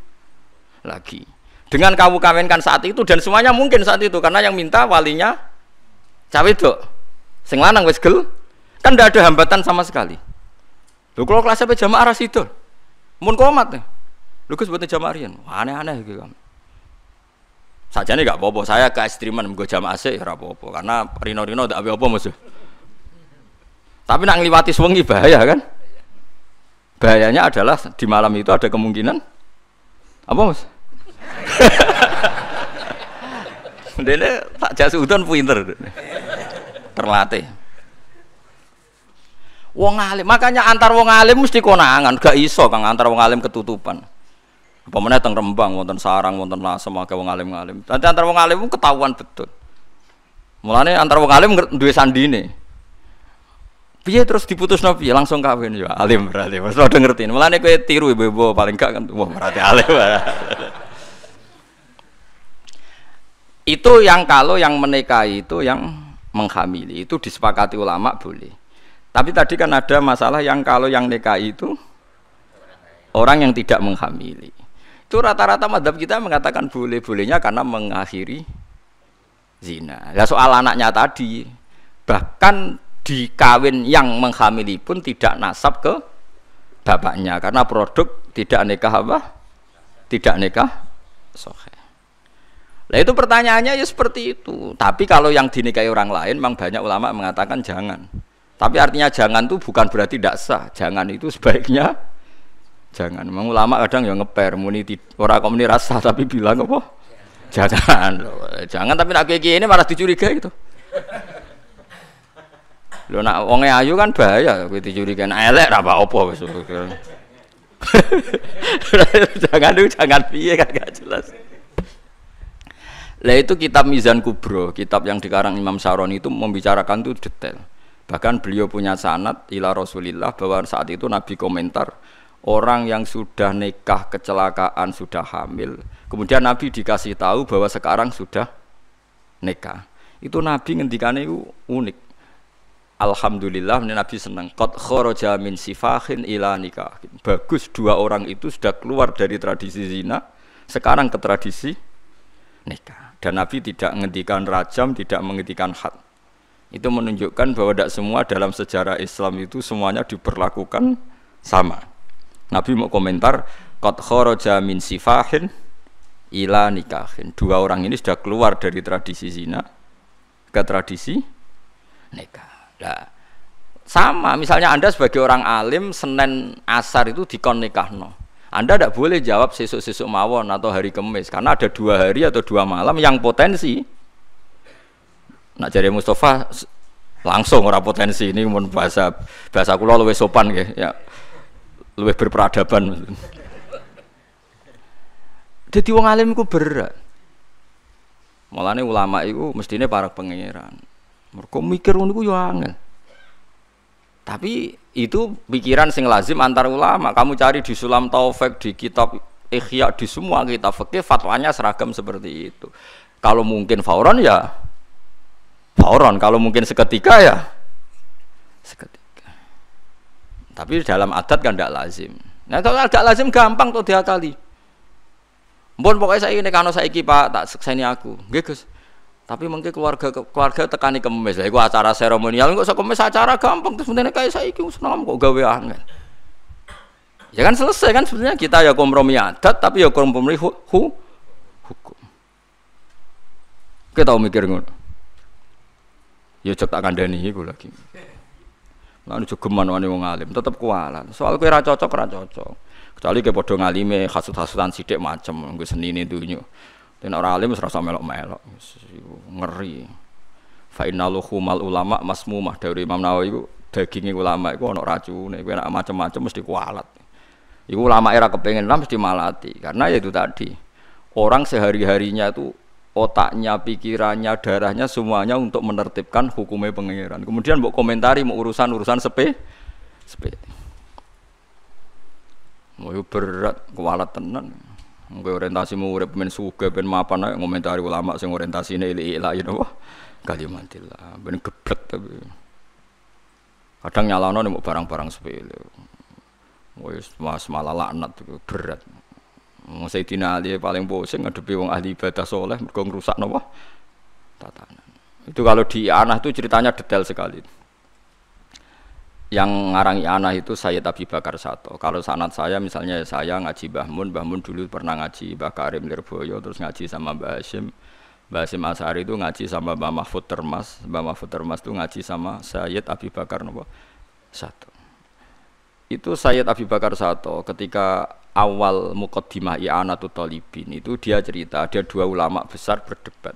lagi. Dengan kamu kawinkan saat itu dan semuanya mungkin saat itu karena yang minta walinya cawe itu, Sing lanang wes gel Kan tidak ada hambatan sama sekali. lu kalau kelas apa jamaah arah situ. Mun komat nih. lu Gus buatnya jamaah rian. Aneh-aneh gitu kan. Saja nih gak bobo Saya ke ekstriman gue jamaah sih ya apa bobo Karena rino-rino tidak apa musuh. Tapi nak ngliwati swengi bahaya kan? Bahayanya adalah di malam itu ada kemungkinan apa mas? Dene tak jas udon pinter. Terlatih. Wong alim, makanya antar wong alim mesti konangan, gak iso kang antar wong alim ketutupan. Apa meneh teng Rembang wonten sarang wonten lasem akeh wong alim-alim. Nanti antar wong alim ketahuan betul. Mulane antar wong alim duwe sandine. Piye terus diputus nopi langsung kawin ya alim berarti. Mas udah ngerti. Mulane kowe tiru ibu-ibu paling gak kan wah berarti alim. itu yang kalau yang menikahi itu yang menghamili itu disepakati ulama boleh tapi tadi kan ada masalah yang kalau yang nikah itu orang yang tidak menghamili. Itu rata-rata madhab kita mengatakan boleh-bolehnya karena mengakhiri zina. Ya soal anaknya tadi, bahkan di kawin yang menghamili pun tidak nasab ke bapaknya karena produk tidak nikah apa? Tidak nikah sohe. Nah itu pertanyaannya ya seperti itu. Tapi kalau yang dinikahi orang lain, memang banyak ulama mengatakan jangan. Tapi artinya jangan tuh bukan berarti tidak sah. Jangan itu sebaiknya jangan. Memang ulama kadang yang ngeper muni orang kok rasa tapi bilang apa? Jangan. Jangan tapi nak kayak ini malah dicuriga gitu. Lo nak wonge ayu kan bahaya kowe dicuriga Nak elek ra apa apa jangan tuh jangan piye kan gak jelas. Lah itu kitab Mizan Kubro, kitab yang dikarang Imam Saron itu membicarakan tuh detail Bahkan beliau punya sanat ila Rasulillah bahwa saat itu Nabi komentar orang yang sudah nikah kecelakaan sudah hamil. Kemudian Nabi dikasih tahu bahwa sekarang sudah nikah. Itu Nabi ngendikan itu unik. Alhamdulillah Nabi senang kot khoroja min sifahin ila nikah. Bagus dua orang itu sudah keluar dari tradisi zina, sekarang ke tradisi nikah. Dan Nabi tidak ngendikan rajam, tidak mengendikan hat itu menunjukkan bahwa tidak semua dalam sejarah Islam itu semuanya diperlakukan sama. Nabi mau komentar kot khoroja min sifahin ila nikahin. Dua orang ini sudah keluar dari tradisi zina ke tradisi nikah. Nah, sama misalnya Anda sebagai orang alim Senin asar itu dikon nikahno. Anda tidak boleh jawab sesuk-sesuk mawon atau hari kemis karena ada dua hari atau dua malam yang potensi Nak jari Mustafa langsung ora potensi ini mun bahasa bahasa kula luwih sopan nggih ya. Luwih berperadaban. jadi wong alim ku berat. ulama itu mestinya para pangeran. Mereka mikir ngono ku yo Tapi itu pikiran sing lazim antar ulama. Kamu cari di Sulam Taufik, di kitab Ikhya, di semua kitab fikih fatwanya seragam seperti itu. Kalau mungkin fauron ya fauron kalau mungkin seketika ya seketika tapi dalam adat kan tidak lazim nah kalau tidak lazim gampang tuh diakali Bon pokoknya saya ini karena saya pak tak sekseni aku, gus. Tapi mungkin keluarga keluarga tekani kemes lah. Iku acara seremonial, nggak usah acara gampang terus sebenarnya kayak saya iki usah kok gawe angin. Ya kan selesai kan sebenarnya kita ya kompromi adat tapi ya kompromi hu, hu, hukum. Kita mau mikir ngono. Ya cek tak kandani iku lagi. Lan jogeman wani wong alim tetep kualan. Soal kowe ra cocok ra cocok. Kecuali ke padha ngalime hasut-hasutan sithik macem nggo senine dunyo. Dan orang alim wis rasa melok-melok. Ngeri. Fa innalu mal ulama masmumah dari Imam Nawawi iku daginge ulama iku ana racune. Kowe nek macem-macem mesti kualat. Ibu ulama era kepengen lah mesti malati karena ya itu tadi. Orang sehari-harinya itu otaknya, pikirannya, darahnya semuanya untuk menertibkan hukumnya pangeran. Kemudian mau komentari mau urusan-urusan sepe sepe. Mau berat kualat tenan. Mungkin orientasi mau urip men suge ben mapan ae komentari ulama sing orientasine ili ilahi wah Kalimatillah. Ben geblek tapi. Kadang nih mau barang-barang sepele. Wis mas anak laknat berat. Hmm, Sayyidina Ali paling bosen ngadepi wong ahli ibadah soleh mergo ngrusak napa tatanan. Itu kalau di Anah itu ceritanya detail sekali. Yang ngarang Anah itu saya Abi Bakar satu. Kalau sanat saya misalnya saya ngaji Bahmun, Bahmun dulu pernah ngaji Mbah Karim Lirboyo terus ngaji sama Mbah Hasyim. Mbah Hasyim Asari itu ngaji sama Mbah Mahfud Termas, Mbah Mahfud Termas itu ngaji sama Sayyid Abi Bakar Nopo satu. Itu Sayyid Abi Bakar Sato ketika awal mukaddimah i'anatu talibin itu dia cerita ada dua ulama besar berdebat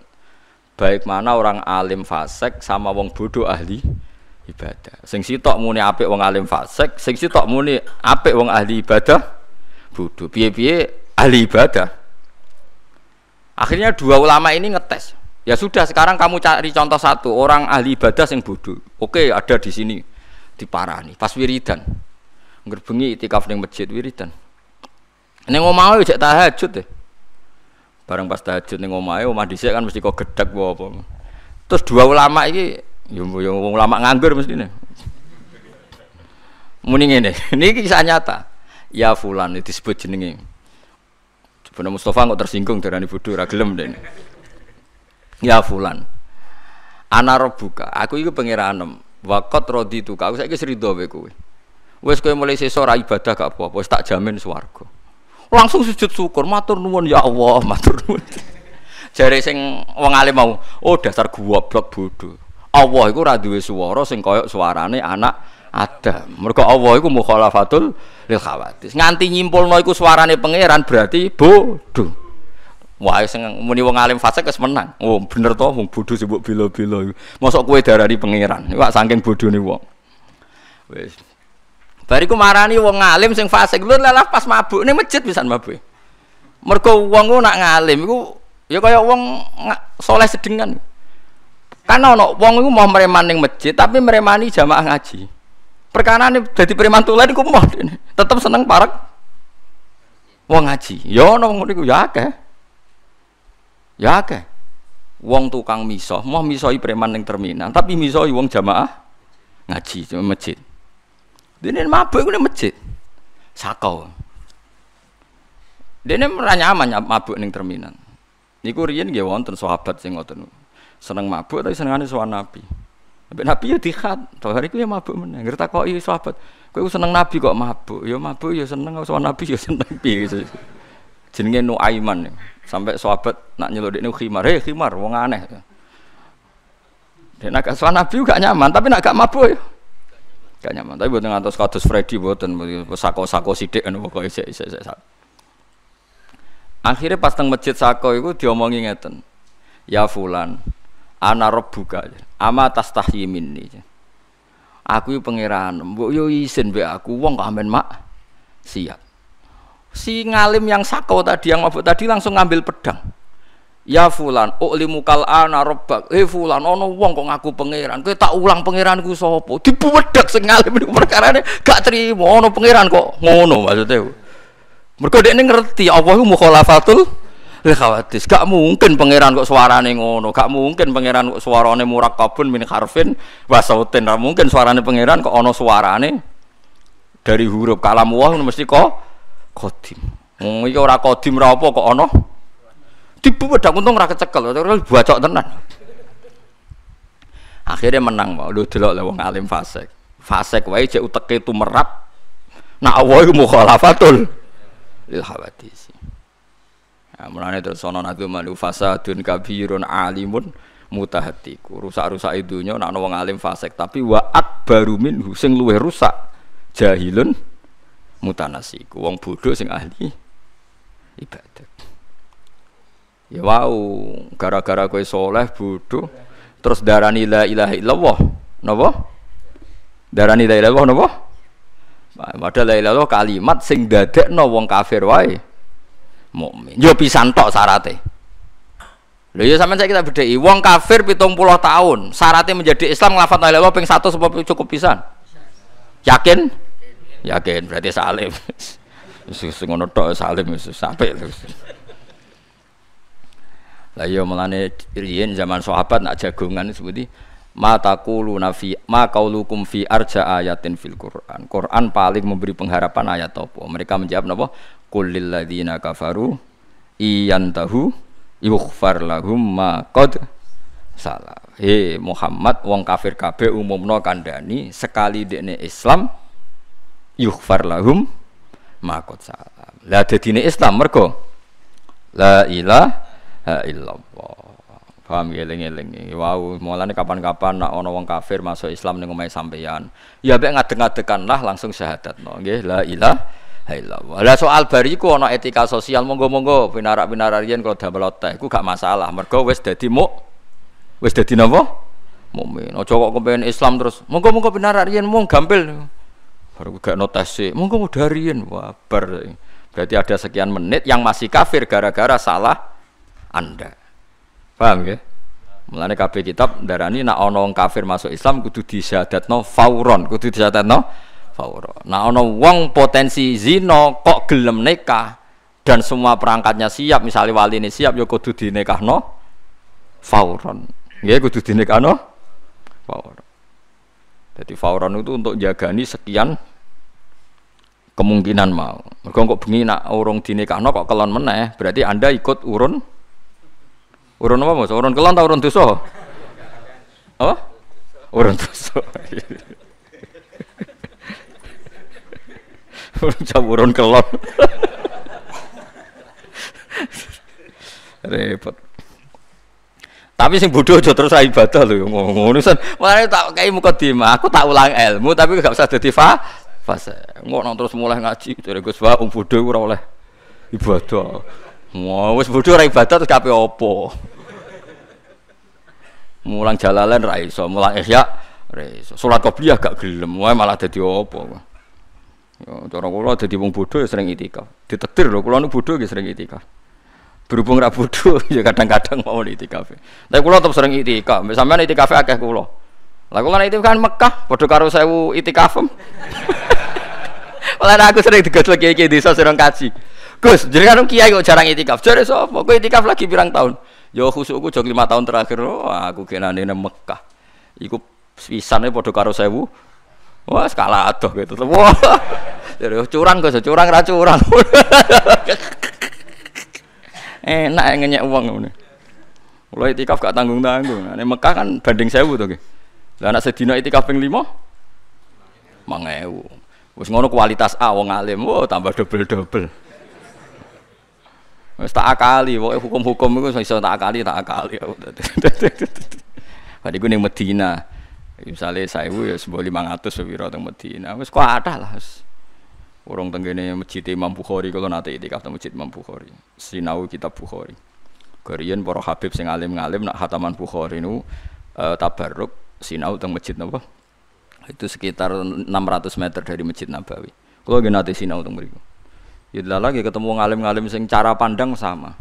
baik mana orang alim fasek sama wong bodoh ahli ibadah sing sitok muni apik wong alim fasek sing sitok muni apik wong ahli ibadah bodoh piye-piye ahli ibadah akhirnya dua ulama ini ngetes ya sudah sekarang kamu cari contoh satu orang ahli ibadah sing bodoh oke ada di sini di Parani pas wiridan ngerbengi itikaf ning masjid wiridan Ning omahe cek tahajud deh. Bareng pas tahajud ning omahe omah dhisik kan mesti kok gedhek apa. Terus dua ulama iki ya, ya ulama nganggur nih. Muni ini, ini kisah nyata. Ya fulan disebut jenenge. Bener Mustafa nggak tersinggung darani bodho ora gelem Ya fulan. Ana buka, aku iku pangeranem. Waqat raditu, aku saiki serido kowe kowe. Wis kowe mulai sesuk ibadah gak apa-apa, tak jamin swarga langsung sujud syukur matur nuwun ya Allah matur nuwun jare sing wong alim mau oh dasar goblok bodoh Allah iku ora duwe swara sing kaya suarane anak Adam mergo Allah iku mukhalafatul lil khawatis nganti nyimpulno iku suarane pangeran berarti bodoh Wah, sing muni wong alim fasik wis menang. Oh, bener to wong bodho sibuk bila-bila. Mosok kowe darani pangeran. Wah saking bodhone wong. Wis Bariku marani wong ngalim sing fasik lu lalah pas mabuk Ini masjid pisan mabuk. Mergo wong ku nak ngalim iku ya kaya wong soleh sedengan. Karena ono wong iku mau mereman ning masjid tapi meremani jamaah ngaji. Perkara ini jadi preman tulen iku mau tetep seneng parek wong ngaji. Yo ya ono wong niku ya ke, Ya ke. Wong tukang miso, mau misoi preman terminal, tapi misoi wong jamaah ngaji masjid. Dene mabuk iku masjid. Sakau. Dene ora nyaman mabuk ning terminal. Niku riyen nggih wonten sahabat sing ngoten. Seneng mabuk tapi senengane sowan Nabi. Nabi Nabi ya dikhat, toh hari ku ya mabuk meneh. Ngerti tak kok sahabat, kau seneng Nabi kok mabuk, ya mabuk ya seneng, soal Nabi ya seneng piye. Jenenge nu Aiman, sampai sahabat nak nyeluk dia khimar, hei khimar, wong aneh. Dia nak soal Nabi gak nyaman, tapi nak gak mabuk ya gak nyaman tapi buat ngantos kados Freddy dan sako sako sidik anu pokoknya saya saya saya akhirnya pas teng masjid sako itu mau ngeten ya fulan ana buka ama tas tahyimin nih aku pangeran bu yo izin be aku wong kamen amen mak siap si ngalim yang sako tadi yang mabuk tadi langsung ngambil pedang Ya fulan, uklimu kal ana rabbak. Eh fulan, ana wong kok ngaku pangeran. Kowe tak ulang pangeran ku sapa? Dipuwedhek sing ngalim perkarane gak trimo ana pangeran kok ngono maksudnya. Mergo dekne ngerti apa ku mukhalafatul lil khawatis. Gak mungkin pangeran kok suarane ngono, gak mungkin pangeran kok suarane murakabun min harfin wa sautin. mungkin suarane pangeran kok ana suarane dari huruf kalam wah mesti kok kodim. Wong iki ora kodim ra apa kok ana dibuat untung rakyat cekel, terus cok tenan. Akhirnya menang mau lu dulu lah alim fasek, fasek wae cek itu merap. Nak Allah mau mukhalafatul lil sih. Ya, Mulanya terus sono nabi malu dun kabirun alimun mutahatiku rusak-rusak idunya nak wong alim fasek, tapi waat baru min huseng luwe rusak jahilun mutanasiku wong bodoh sing ahli ibadat ya wow gara-gara kowe soleh bodoh terus darani la ilaha illallah napa darani la ilaha illallah napa padahal la ilaha kalimat sing dadekno wong kafir wae mukmin yo ya pisan tok syarate lho ya sampean saya kita bedheki wong kafir 70 tahun sarate menjadi Islam nglafat la ilaha ping 1 cukup pisan yakin yakin berarti salim susu ngono tok salim wis sampe lah iya melane riyen zaman sahabat nak jagongan sebuti mata kulu nafi ma kaulukum fi arja ayatin fil Quran. Quran paling memberi pengharapan ayat apa? Mereka menjawab napa? Qul lil ladzina kafaru iyantahu yughfar lahum ma qad salah. He Muhammad wong kafir kabeh umumno kandhani sekali dekne Islam yughfar lahum ma qad salah. Lah dadine Islam mergo la ilah illallah. Paham ya, eling-eling. Wau, mulane kapan-kapan nak ono wong kafir masuk Islam ning omahe sampeyan. Ya mek ngadeg-adekan lah langsung no. Nggih, la ilaha illallah. Lah soal bariku ono etika sosial monggo-monggo pinarak-pinarak riyen kalau damel teh iku gak masalah. Mergo wis dadi muk wis dadi napa? Mukmin. Aja kok Islam terus. Monggo-monggo pinarak riyen mung gampil. Baru gak notasi. Monggo mudariyen wabar. Berarti ada sekian menit yang masih kafir gara-gara salah anda. Paham ya? Mulane kabeh kitab darah ini nak ana wong kafir masuk Islam kudu no fauron, kudu no fauron. Nak ana wong potensi zino kok gelem nikah dan semua perangkatnya siap, misalnya wali ini siap ya kudu dinikahno fauron. Nggih kudu dinikahno fauron. Jadi fauron itu untuk jagani sekian kemungkinan mau. Mergo kok bengi nak urung dinikahno kok kelon meneh, berarti Anda ikut urun Urun apa mas? Urun kelon atau urun tuso, Apa? Urun tuso, urun jauh urun kelon. Repot. Tapi sing bodoh aja terus ibadah lho ngono sen. Mulane tak kei mukadimah, aku tak ulang ilmu tapi gak usah dadi fa fase. Ngono terus mulai ngaji dari Gus Wa um bodoh ora oleh ibadah. Mau wis bodho ora ibadah terus kape opo? Mulang jalalan ra iso, mulang ihya ra iso. Salat qobliyah gak gelem, wae malah dadi opo. Ya cara kula dadi wong bodho ya sering itikaf. Ditetir lho kula nu bodho ya sering itikaf. Berhubung ra bodho ya kadang-kadang mau itikaf. Tapi kula tetap sering itikaf, sampean itikaf akeh kula. Lah kula nek kan itikaf Mekah padha karo sewu itikafem. Lah aku sering digosok kiai-kiai desa sering kaji. Gus, jadi kan kiai kok jarang itikaf. jadi so, Kowe itikaf lagi pirang tahun? Yo khusukku jog lima tahun terakhir. Oh, aku kenane nang Mekah. Iku pisane podo karo sewu. Wah, skala adoh gitu. Wah. Jadi oh, curang Gus, oh, curang ra curang. Enak nyek uang ini. Mulai itikaf gak tanggung-tanggung. Nah, nek Mekah kan banding sewu tuh. gak? Lah anak sedina itikaf ping mangai mangewu. Wis ngono kualitas A ah, wong alim, oh tambah double-double. Wis tak akali, pokoke hukum-hukum iku iso tak akali, tak akali. Padahal iku ning Medina. Misale 1000 ya 500 sepira ya teng Medina. Wis atah lah. Urung kene masjid Imam Bukhari kalau nate iki kaftu masjid Imam Bukhari. Sinau kitab Bukhari. Karian para habib sing alim-alim nak hataman Bukhari nu uh, eh, tabarruk sinau teng masjid napa? Itu sekitar 600 meter dari Masjid Nabawi. Kalau nggih nate sinau teng mriku. Ya lagi ya ketemu ngalim-ngalim sing cara pandang sama.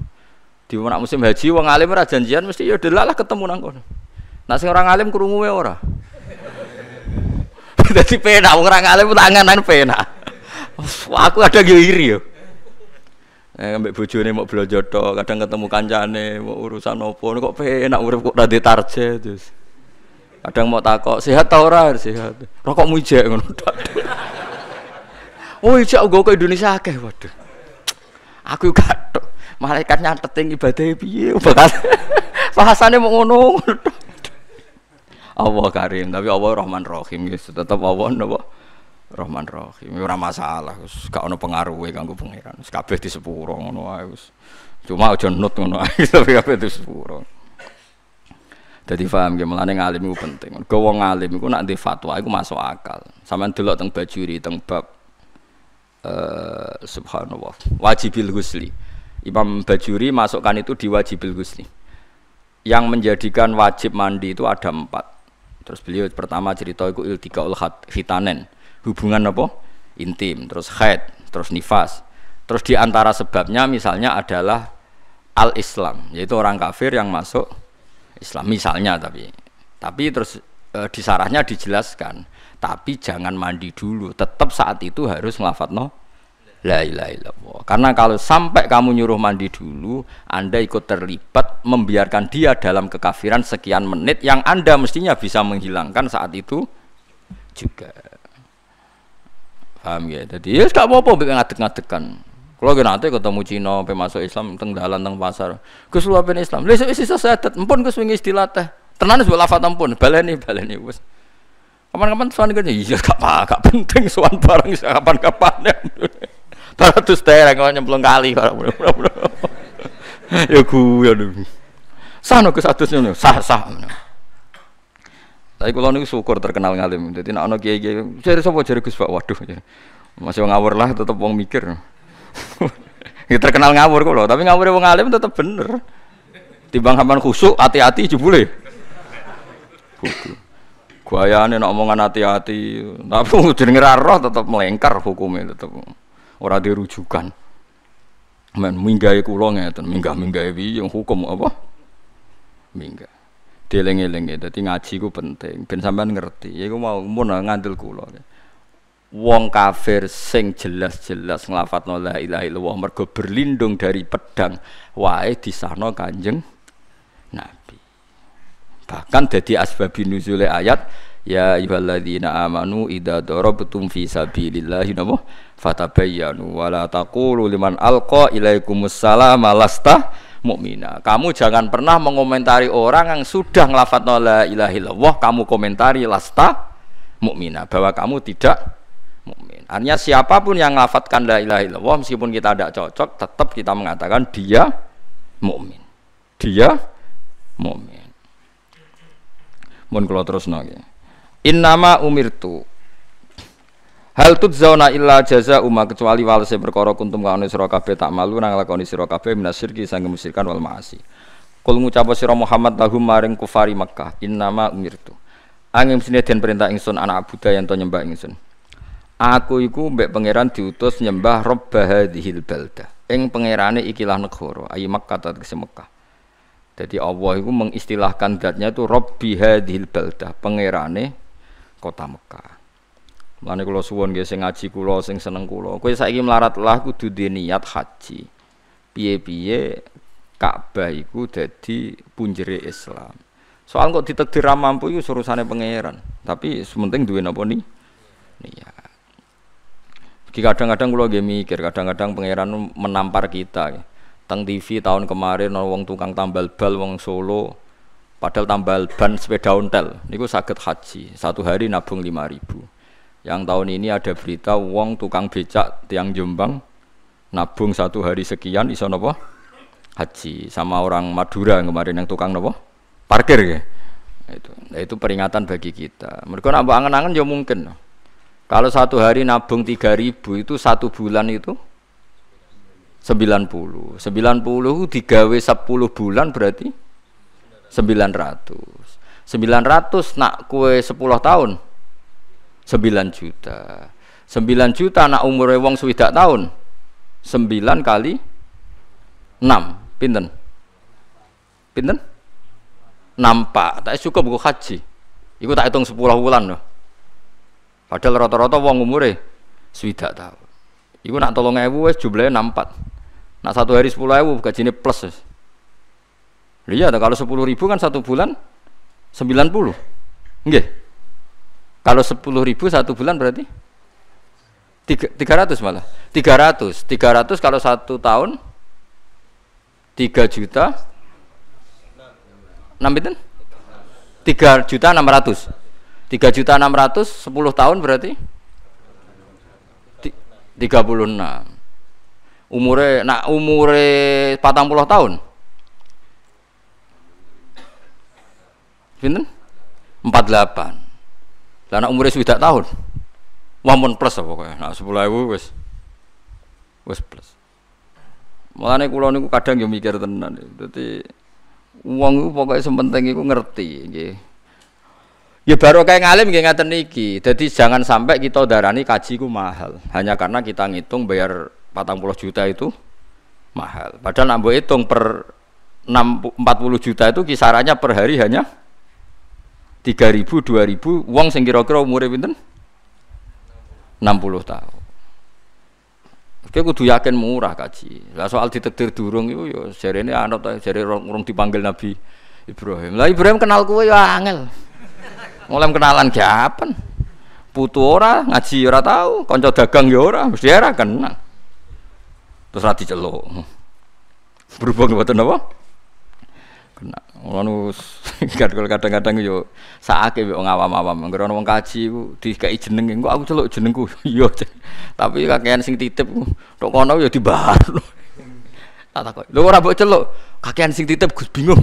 Di mana musim haji wong alim ora janjian mesti ya delalah ketemu nang kono. Nak sing orang ngalim krungu ora. Dadi penak wong ora ngalim tanganan penak. Aku ada yo iri yo. Eh, ambek bojone mau belanja tok, kadang ketemu kancane, mau urusan opo, kok penak urip kok ora ditarje terus. Kadang mau takok, sehat ta ora? Sehat. Rokokmu ijek ngono. Oh, iya, aku ke Indonesia akeh. Waduh. Aku gak malaikat nyateting ibadah piye bakal. Bahasane mau ngono. Allah Karim, tapi Allah Rahman Rahim gitu. tetap Allah Allah Rahman Rahim. Ora masalah, wis kau pengaruh, pengaruhe ganggu pangeran. Wis kabeh sepuro ngono ayo, Cuma aja nut ngono ayo, tapi kabeh sepuro. Jadi paham gimana nih ngalim itu penting. Gue wong ngalim itu nanti di fatwa itu masuk akal. Sama dulu tentang bajuri tentang bab Eh, subhanallah wajibil husli Imam Bajuri masukkan itu di wajibil husli yang menjadikan wajib mandi itu ada empat terus beliau pertama cerita itu ulhat hitanen hubungan apa intim terus haid terus nifas terus diantara sebabnya misalnya adalah al Islam yaitu orang kafir yang masuk Islam misalnya tapi tapi terus e, disarahnya dijelaskan tapi jangan mandi dulu tetap saat itu harus ngelafat no la ilaha illallah karena kalau sampai kamu nyuruh mandi dulu anda ikut terlibat membiarkan dia dalam kekafiran sekian menit yang anda mestinya bisa menghilangkan saat itu juga paham ya jadi ya tidak apa-apa ngadek-ngadekan kalau kita nanti ketemu Cina sampai masuk Islam teng dalan teng pasar Gus lu Islam lha sisa sedet empun Gus wingi istilah teh tenan wis baleni baleni wis Kapan-kapan suan gue iya gak apa, gak penting suan barang iya, kapan-kapan. ya. Baratus tereng kalau nyemplung kali Ya gue ya Sano ke satu sini, sah sah. Tapi kalau nih syukur terkenal ngalim, jadi nak no gie-gie, jadi sopo cari gus pak, waduh, ya. masih ngawur lah, tetap wong mikir. ya terkenal ngawur kok loh, tapi ngawur wong ngalim tetap bener. Di haman khusuk, hati-hati juga boleh. Bayane nek omongan hati-hati, tapi jenenge ra roh tetep melengkar hukumnya tetep. Ora dirujukan. Men minggahe ya, tuh minggah-minggahe piye hukum apa? Minggah. Dieling-elinge dadi ngaji ku penting ben sampean ngerti. Iku mau mun ngandel kula. Wong kafir sing jelas-jelas nglafatno la ilaha illallah mergo berlindung dari pedang wae disahno Kanjeng Bahkan jadi asbabi nuzule ayat ya ayyuhalladzina amanu ida darabtum fi sabillillahi nabo fatabayyanu wala taqulu liman alqa ilaikumus salama alasta mukmina. Kamu jangan pernah mengomentari orang yang sudah ngelafat la ilaha illallah kamu komentari lasta mukmina bahwa kamu tidak mukmin. Artinya siapapun yang ngelafatkan la ilaha meskipun kita tidak cocok tetap kita mengatakan dia mukmin. Dia mukmin mun kula terusno nggih innama umirtu Hal tujzauna illa jaza umma kecuali walase perkara kuntum kaune sira kabeh tak malu nang lakoni sira kabeh minasirki sang musyrikan wal maasi. Kul ngucap sira Muhammad lahum maring kufari Makkah innama umirtu. Angin sini dan perintah ingsun anak Buddha yang to nyembah ingsun. Aku iku mbek pangeran diutus nyembah Rabb hadhil balda. Ing pangerane ikilah negara ayi Makkah ta Mekah. Jadi Allah itu mengistilahkan zatnya itu Robbi hadhil baldah, pangerane kota Mekah. Mulane kula suwon nggih sing ngaji kula sing seneng kula. Kowe saiki melarat lah kudu duwe niat haji. Piye-piye Ka'bah iku dadi punjere Islam. Soal kok ditakdir mampu iku urusane pangeran. Tapi sementing duwe napa ni? Niat. Kadang-kadang kula nggih mikir, kadang-kadang pangeran menampar kita. Ya teng TV tahun kemarin ono wong tukang tambal bal wong Solo padahal tambal ban sepeda ontel niku sakit haji satu hari nabung 5000 yang tahun ini ada berita wong tukang becak tiang Jombang nabung satu hari sekian iso napa haji sama orang Madura kemarin yang tukang napa parkir ya itu nah, itu peringatan bagi kita mereka nambah angen-angen ya mungkin kalau satu hari nabung 3000 itu satu bulan itu Sembilan puluh, 90. 90 digawe sepuluh bulan berarti sembilan ratus, sembilan ratus nak kue sepuluh tahun sembilan juta. sembilan juta nak umure wong swidak tahun sembilan kali enam pinten? Pinten? Nampak, tak cukup buku haji. Iku tak hitung sepuluh bulan loh. Padahal rata-rata wong umure swidak tahun. Ibu nak tolong ewu wes jumlahnya empat. Nak satu hari sepuluh ewu ini plus. Wes. Iya, kalau sepuluh ribu kan satu bulan sembilan puluh. Enggak. Kalau sepuluh ribu satu bulan berarti tiga ratus malah. Tiga ratus, tiga ratus kalau satu tahun tiga juta enam tiga juta enam ratus. Tiga juta enam ratus sepuluh tahun berarti 36. Umure nak umure 40 tahun. Pinten? 48. Lah nak umure 70 tahun. Wamun plus apa nah Nak 10.000 wis wis plus. Mulane kula niku kadang yo ya mikir tenan. Dadi wong iku pokoke sementing iku ngerti nggih. Ya baru kayak ngalim kayak ngaten niki. Jadi jangan sampai kita darani kaji ku mahal hanya karena kita ngitung bayar 40 juta itu mahal. Padahal nambo hitung per 40 juta itu kisarannya per hari hanya 3000 2000 uang sing kira-kira umure pinten? 60 tahun. Oke, kudu yakin murah kaji. Lah soal ditekdir durung itu ya jarene anut jare urung dipanggil Nabi Ibrahim. Lah Ibrahim kenal kowe ya angel. Mulai kenalan kapan Putu ora, ngaji ora tahu, konco dagang ya ora, mesti ora kenal. Terus ra diceluk. Berhubung mboten napa? Kena. Ngono kadang-kadang yo saake ngawam-ngawam, awam Engger ana wong kaji di dikai jeneng engko aku celuk jenengku. yo Tapi kakean sing titip dok kono yo dibahas. Tak takok. lu ora buat celuk. Kakean sing titip Gus bingung.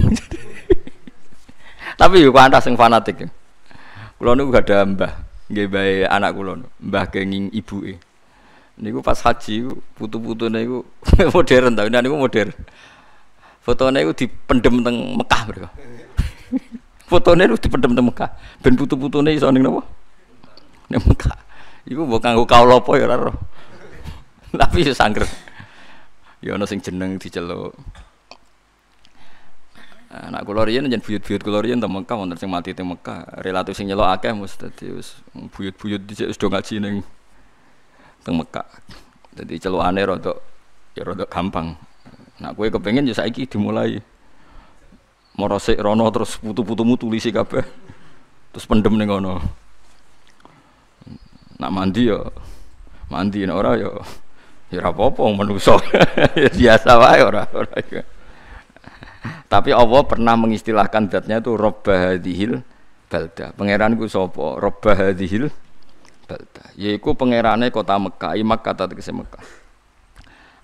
Tapi yo kuwi sing fanatik. Ya. Kulo niku gak ada mbah, nggih bae anak kulo, mbah kenging ibuke. Niku pas haji putu-putune iku modern ta, niku modern. Fotone iku dipendem teng Mekah mereka. Fotone itu dipendem teng Mekah. Ben putu-putune iso ning napa? Ning Mekah. Iku mbok kanggo kaula apa ya ora Tapi yo sangger. Ya ana sing jeneng diceluk. Eh, nak kula riyen yen buyut-buyut kula riyen teng Mekah wonten sing mati teng Mekah. Relatif sing nyelok akeh mesti dadi wis buyut-buyut dhisik wis do ngaji ning teng Mekah. Dadi celokane rada ya rada gampang. Nak kowe kepengin ya saiki dimulai. Morosik rono terus putu-putumu tulisi kabeh. Terus pendem ning ngono. Nak mandi ya mandi nek ora ya ya ora apa-apa manusa. Ya biasa wae ora ora. Ya. Tapi Allah pernah mengistilahkan zatnya itu Robba dihil balda. Pangeran ku sapa? Robba hadihil balda. Yaiku kota Mekah, Imak kata tegese Mekah.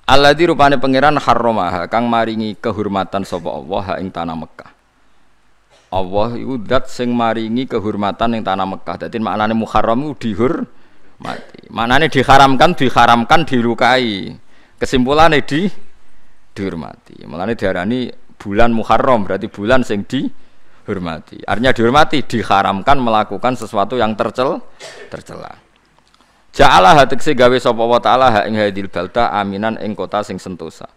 Alladzi rupane pangeran harramaha kang maringi kehormatan sapa Allah ing tanah Mekah. Allah yudat dat sing maringi kehormatan ing tanah Mekah. Jadi maknanya muharram itu dihur mati. Maknanya diharamkan, diharamkan, dilukai. Kesimpulannya di dihormati. Maknanya diharani bulan Muharram berarti bulan sing dihormati. Artinya dihormati diharamkan melakukan sesuatu yang tercel tercela. Ja'ala hatikse gawe sapa wa ta'ala ha ing hadil balta aminan ing kota sing sentosa.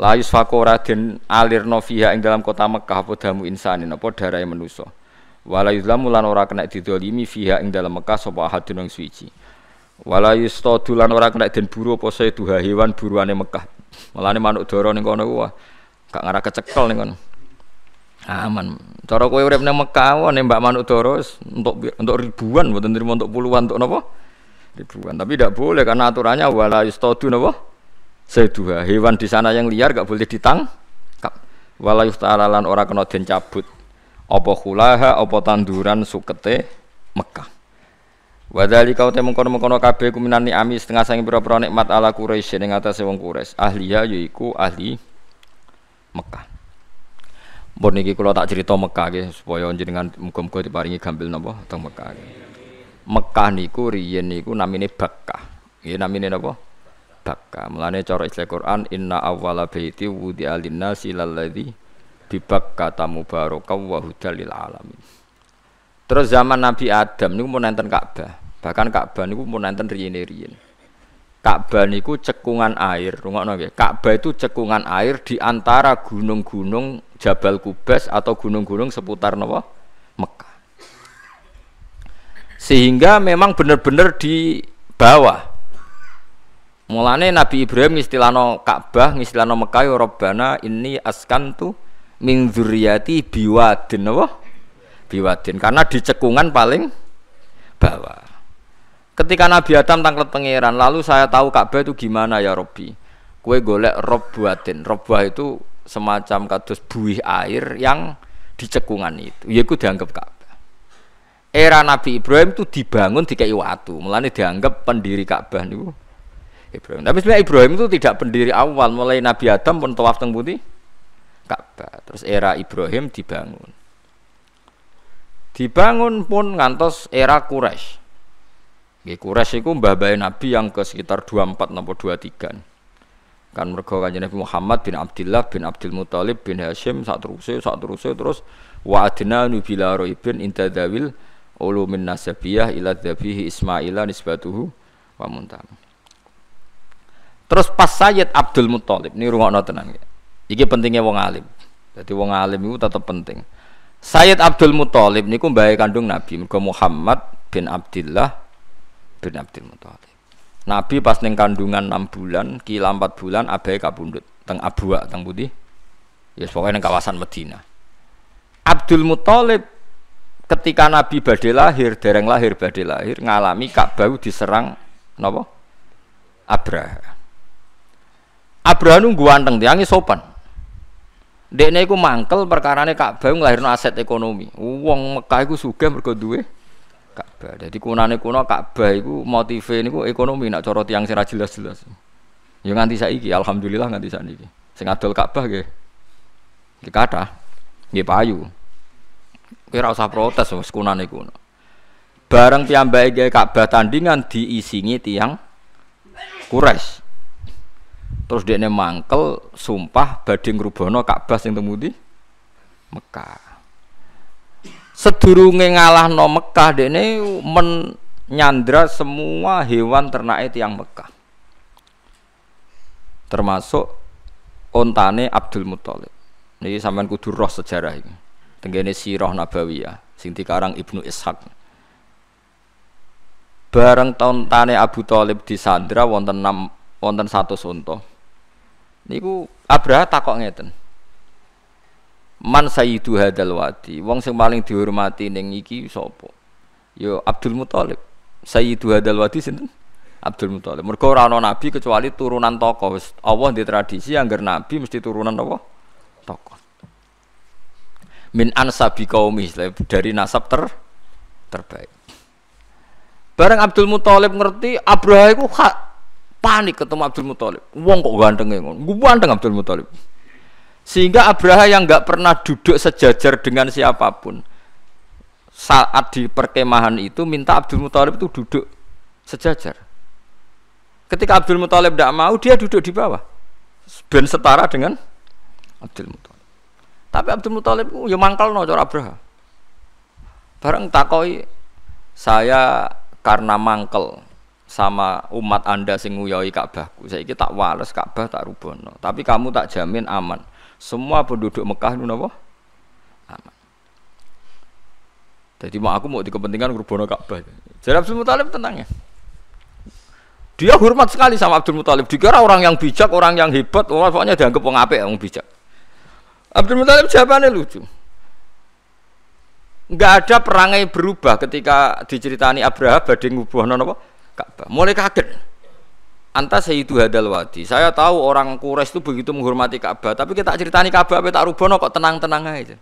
La yusfaku ora den alirno fiha ing dalam kota Mekah apa damu insanin apa darahe manusa. Wala yuzlamu lan ora kena didolimi fiha ing dalam Mekah sapa ahadun wong suci. Wala yustadu lan ora kena den buru apa seduha hewan buruane Mekah. Melane manuk dara ning kono kuwi Kak ngarah kecekel nih kan, Aman. Cara kowe urip nang Mekah wae Mbak Manuk terus untuk untuk ribuan mboten terima untuk puluhan untuk napa? Ribuan. Tapi tidak boleh karena aturannya wala yustadu napa? Seduha. Hewan di sana yang liar gak boleh ditangkap. Wala yustaralan ora kena den cabut. Apa khulaha apa tanduran sukete Mekah. Wadali kau temu kono mengkono kabeh kuminan ami setengah sange pira-pira nikmat ala Quraisy ning atase wong Quraisy. Ahliya yaiku ahli Mekah. Bon niki kula tak cerita Mekah nggih supaya jenengan muga-muga diparingi gambil napa teng Mekah. Nggih. Mekah niku riyen niku namine Bakkah. Nggih namine napa? Bakkah. Mulane cara istilah Quran inna awwala baiti wudi alinnasi lalladzi bi Bakkah mubarakah wa hudalil lil alamin. Terus zaman Nabi Adam niku mau nenten Ka'bah. Bahkan Ka'bah niku mau nenten riyen-riyen. riyene Ka'bah niku cekungan air. Rungokno nggih. Ka'bah itu cekungan air di antara gunung-gunung Jabal Kubes atau gunung-gunung seputar napa? Mekah. Sehingga memang benar-benar di bawah. Mulane Nabi Ibrahim ngistilano Ka'bah, ngistilano Mekah ya Rabbana inni askantu min dzurriyyati biwadin apa? Biwadin karena di cekungan paling bawah. Ketika Nabi Adam tangkap pangeran, lalu saya tahu Ka'bah itu gimana ya Robi. Kue golek rob buatin. Robah itu semacam kados buih air yang dicekungan itu ya, itu. ku dianggap Ka'bah. Era Nabi Ibrahim itu dibangun di watu, melani dianggap pendiri Ka'bah itu. Ibrahim. Tapi sebenarnya Ibrahim itu tidak pendiri awal, mulai Nabi Adam pun tawaf teng putih Ka'bah. Terus era Ibrahim dibangun. Dibangun pun ngantos era Quraisy. Di Quraisy itu mbah Nabi yang ke sekitar 24 dua 23. Kan mereka kan Nabi Muhammad bin Abdullah bin Abdul Muthalib bin Hashim saat terus saat teruse terus wa adna nubila raibin inta dawil ulumin nasabiyah ila dafihi Ismaila nisbatuhu wa muntam. Terus pas Sayyid Abdul Muthalib ini ruang tenan nggih. Iki pentingnya wong alim. Jadi wong alim itu tetap penting. Sayyid Abdul Muthalib ini mbae kandung Nabi, mergo Muhammad bin Abdullah bin Abdul Muthalib. Nabi pas neng kandungan 6 bulan, kila 4 bulan abai kabundut teng abua teng Putih. Ya yes, pokoknya neng kawasan Medina. Abdul Muthalib ketika Nabi badai lahir, dereng lahir badai lahir ngalami Ka'bah diserang napa? Abraha. Abraha nunggu anteng tiange sopan. Dekne iku mangkel perkarane Ka'bah nglahirno aset ekonomi. Wong Mekah iku sugih mergo duwe Ka'bah. Jadi kunane kuno Ka'bah iku motive niku ekonomi nak corot tiyang sing jelas-jelas. Ya nganti saiki alhamdulillah nganti saiki. Sing adol Ka'bah nggih. Nggih kathah. Nggih payu. Kira usah protes wis kunane kuno. Bareng piyambake gawe Ka'bah tandingan diisingi tiang kures. Terus dia mangkel sumpah badhe ngrubono Ka'bah sing temudi Mekah sedurunge ngalahno Mekah dene menyandra semua hewan itu yang Mekah. Termasuk ontane Abdul Muthalib. Niki sampean kudu roh sejarah iki. Tenggene Sirah Nabawiyah sing dikarang Ibnu Ishaq. Bareng tontane Abu Thalib disandra wonten 6 wonten 100 unta. Niku Abraha takok ngeten. Man sayyidu hadal wadi, wong sing paling dihormati ning iki sapa? Ya Abdul Muthalib. Sayyidu hadal wadi sinten? Abdul Muthalib. Mergo ora ana nabi kecuali turunan tokoh. Allah di tradisi anggar nabi mesti turunan apa? Tokoh. Min ansabi qaumi dari nasab ter terbaik. Bareng Abdul Muthalib ngerti Abraha iku panik ketemu Abdul Muthalib. Wong kok gantenge ngono. Ganteng Abdul Muthalib. Sehingga Abraha yang nggak pernah duduk sejajar dengan siapapun saat di perkemahan itu minta Abdul Muthalib itu duduk sejajar. Ketika Abdul Muthalib tidak mau, dia duduk di bawah. dan setara dengan Abdul Muthalib. Tapi Abdul Muthalib ya mangkal no cara Abraha. Bareng takoi saya karena mangkel sama umat anda sing nguyoi Ka'bahku. Saya tak wales Ka'bah tak rubono. Tapi kamu tak jamin aman. Semua penduduk Mekah itu apa? Aman. Jadi mak aku mau di kepentingan kerbono Ka'bah. Jadi Abdul Muthalib tenang ya. Dia hormat sekali sama Abdul Muthalib. Dikira orang yang bijak, orang yang hebat, orang pokoknya dianggap wong yang bijak. Abdul Muthalib jawabannya lucu. Enggak ada perangai berubah ketika diceritani Abraha badhe ngubuhno apa? Ka'bah. Mulai kaget. Anta sayyidu hadal wadi. Saya tahu orang Quraisy itu begitu menghormati Ka'bah, tapi kita ceritani Ka'bah apa tak rubono kok tenang-tenang aja.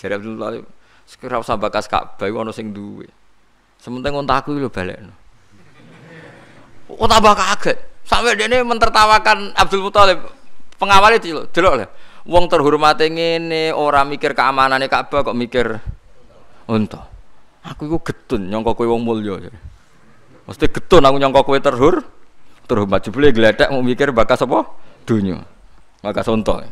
Jadi Abdul Talib sekira usah bakas Ka'bah ono sing duwe. Sementing ontakku lho balekno. Kok tambah kaget. Sampai dene mentertawakan Abdul Muthalib. Pengawalnya itu lho. lah. Wong terhormat ngene, ora mikir keamanannya Ka'bah kok mikir unta. Aku iku getun nyangka kowe wong mulya. Mesti getun aku nyangka kowe terhur terhormat jebule geledak mau mikir bakas apa dunia maka sontol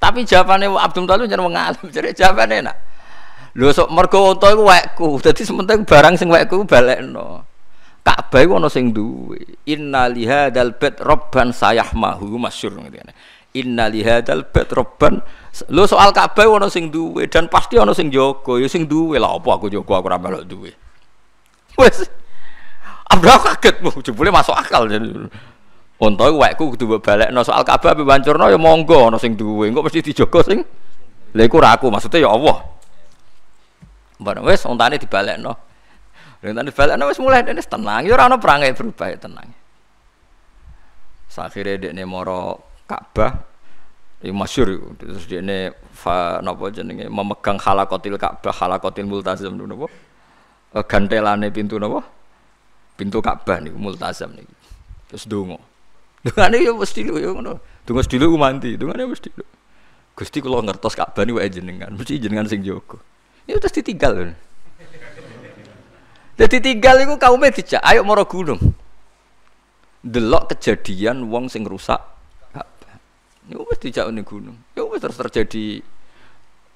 tapi jawabannya Abdul Talib jangan mengalami, jadi jawabannya nak lho sok mergo unta iku wekku barang sing wekku balekno Ka'bah iku ana sing duwe inna lihadal bait rabban sayahmahu masyhur ngene inna liha dalbet rabban lho soal Ka'bah ana sing duwe dan pasti ana sing joko ya sing duwe lah apa aku joko aku ramal melok duwe wis Abdullah kaget, mau jebule masuk akal. Untung wekku kudu balik no soal Ka'bah bancur, No ya monggo no sing duwe, engko mesti dijogo sing lha iku aku, maksudnya ya Allah. Mbak no, untane dibalekno. Untane no, wes mulai ini tenang, ya no perangai berubah ya tenang. Sakhire ini moro Ka'bah Ya masyur terus dia ini fa napa jenenge memegang halakotil Ka'bah halakotil multazam napa eh, gantelane pintu napa pintu Ka'bah nih, multazam nih, Terus donga. nih ya wis lu, ya ngono. Donga sedilu ku mandi, nih wis lu, Gusti kula ngertos Ka'bah niku wae jenengan, mesti jenengan sing joko, Ya terus ditinggal. Jadi ya. tinggal iku kaume dijak, ayo moro gunung. Delok kejadian wong sing rusak ini Niku ya wis dijak ning gunung. Ya wis terus terjadi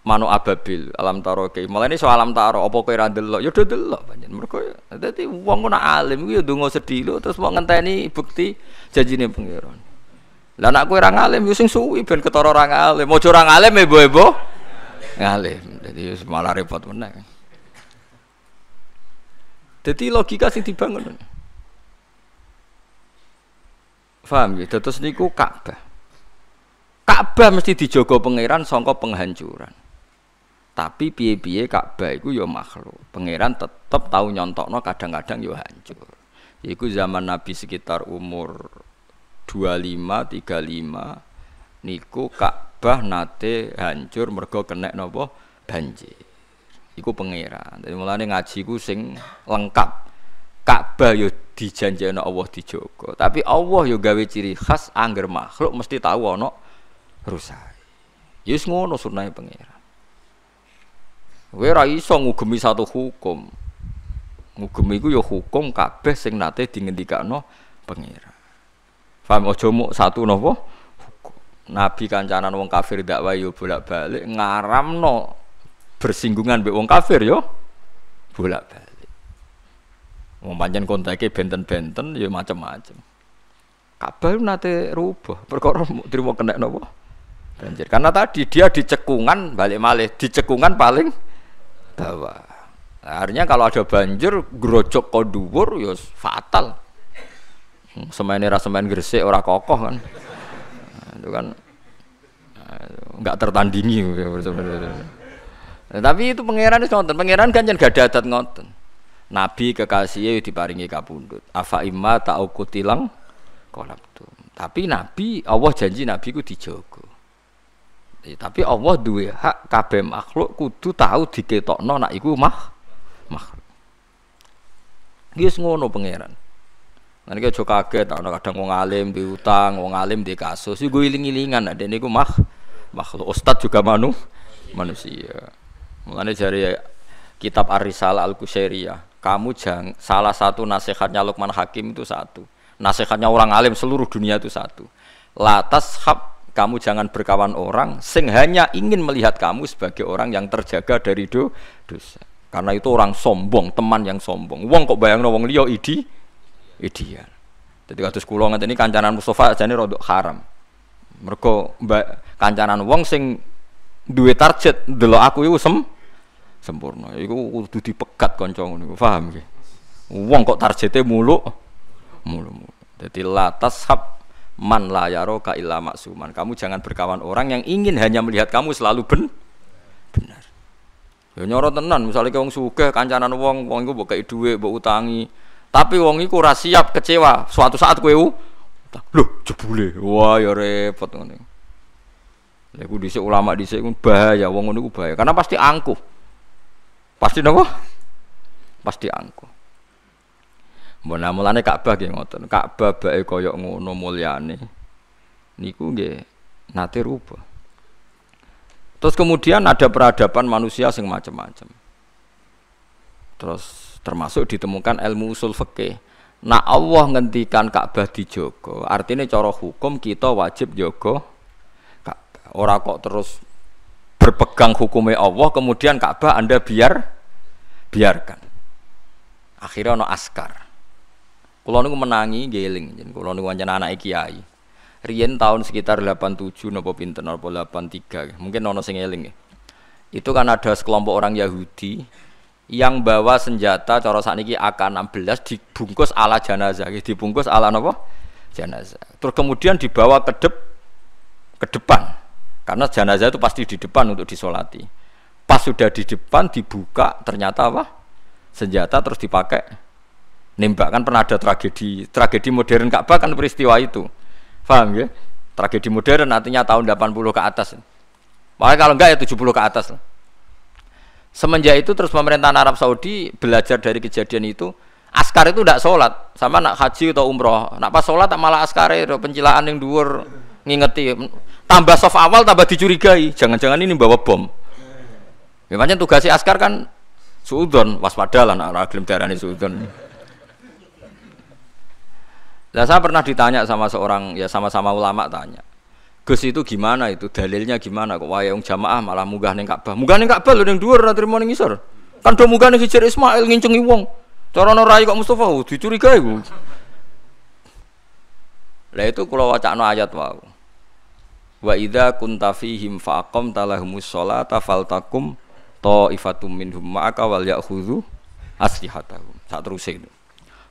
manu ababil alam taro kei malah ini soal alam taro opo kei randelok yaudah udah banyak panjen mereka ya, jadi uang guna alim gue ya nggak sedih lo terus mau ngenteni bukti janji nih pangeran. lah nak gue orang alim yo ya suwi ben ketoro orang alim mau curang alim ya boy boh ngalim jadi malah repot menang jadi logika sih dibangun paham ya terus niku Ka'bah Ka'bah mesti dijogo pangeran songko penghancuran tapi piye-piye Ka'bah iku ya makhluk. Pangeran tetep tau nyontokno kadang-kadang ya hancur. Iku zaman Nabi sekitar umur 25 35 niku Ka'bah nate hancur mergo kena nopo banjir. Iku pangeran. dari mulane ngaji ku sing lengkap. Ka'bah ya dijanjikan Allah dijogo. Tapi Allah yo ya gawe ciri khas angger makhluk mesti tahu ana rusak. Yus ya ngono sunahe pangeran. Kowe ora iso ngugemi satu hukum. Ngugemi iku ya hukum kabeh sing nate dingendikakno pangeran. Paham aja muk satu napa? Nabi kancanan wong kafir dakwah yo ya bolak-balik ngaramno bersinggungan mbek wong kafir yo ya bolak-balik. Wong pancen kontake benten-benten yo ya macam-macam. Kabeh nate rubuh perkara trimo kena napa? Banjir. Karena tadi dia dicekungan balik malih, dicekungan paling bawah. Nah, artinya kalau ada banjir grojok kok dhuwur ya fatal. Hmm, Semene ra semen gresik ora kokoh kan. Nah, itu kan nah, nggak tertandingi nah, tapi itu pangeran itu ngonten pangeran kan jangan gak ada ngonten nabi kekasihnya ya diparingi kapundut afa imma ta'ukutilang tuh. tapi nabi Allah janji nabi ku dijogo Ya, tapi Allah duwe hak kabeh makhluk kudu tahu diketokno nak iku mah makhluk. Wis ngono pangeran. Nanti kayak aja kaget, ana kadang wong alim utang, wong alim di kasus, gue iling-ilingan, nek ini iku mah, makhluk ustad juga manu, manusia. Mulane dari kitab Ar-Risalah Al-Qusairiyah, kamu jangan salah satu nasihatnya Luqman Hakim itu satu, nasihatnya orang alim seluruh dunia itu satu. Latas hab kamu jangan berkawan orang sing hanya ingin melihat kamu sebagai orang yang terjaga dari do, dosa. Karena itu orang sombong, teman yang sombong. Wong kok bayang wong liya idi ideal. Jadi kados kula ngeten ini kancanan Mustafa ini rodok haram. mereka kancanan wong sing duit target dulu aku itu sem sempurna. itu udah dipegat koncong ini Paham gak Wong kok targetnya muluk mulu-mulu. jadi latas hab man la yaroka illa maksuman. Kamu jangan berkawan orang yang ingin hanya melihat kamu selalu ben benar. Ya nyoro tenan, misalnya wong sugih kancanan wong, wong iku mbok kei mbok utangi. Tapi wong iku ora siap kecewa suatu saat kowe utang. Loh, jebule. Wah, ya repot ngene. Lha iku dhisik ulama dhisik ku bahaya, wong ngono iku bahaya. Karena pasti angkuh. Pasti napa? Pasti angkuh. Mbok mulane Ka'bah nggih ngoten. Ka'bah bae kaya ngono mulyane. Niku nggih nate rupa. Terus kemudian ada peradaban manusia sing macam-macam. Terus termasuk ditemukan ilmu usul fikih. Nah Allah ngendikan Ka'bah dijogo, artinya cara hukum kita wajib jogo Ka'bah. Ora kok terus berpegang hukumnya Allah, kemudian Ka'bah Anda biar biarkan. Akhirnya ono askar. Kulo niku menangi geling, jeneng kulo niku wancen anake kiai. Rien tahun sekitar 87 nopo pinter nopo 83, mungkin nono sing Itu kan ada sekelompok orang Yahudi yang bawa senjata cara ini AK-16 dibungkus ala jenazah, dibungkus ala nopo Jenazah. Terus kemudian dibawa ke dep ke depan. Karena jenazah itu pasti di depan untuk disolati. Pas sudah di depan dibuka ternyata apa? Senjata terus dipakai nembak kan pernah ada tragedi tragedi modern Ka'bah bahkan peristiwa itu paham ya tragedi modern artinya tahun 80 ke atas makanya kalau enggak ya 70 ke atas semenjak itu terus pemerintahan Arab Saudi belajar dari kejadian itu askar itu tidak sholat sama nak haji atau umroh nak pas sholat malah askar itu pencilaan yang dua ngingeti tambah soft awal tambah dicurigai jangan-jangan ini bawa bom memangnya ya, tugasnya askar kan suudon waspadalah nak raglim darah ini suudon Nah saya pernah ditanya sama seorang ya sama-sama ulama tanya. Gus itu gimana itu dalilnya gimana kok wayang jamaah malah munggah ning Ka'bah. Munggah ning Ka'bah lu ning dua ora trimo ning ngisor. Kan do munggah ning Hijr Ismail ngincengi wong. Cara rai kok Mustafa oh, dicurigai ku. Lah itu kula wacana ayat wau. Wa idza kunta fihim faqam talahumus sholata faltakum ta'ifatum minhum ma'aka wal ya'khudhu aslihatahum. Sak terusin itu.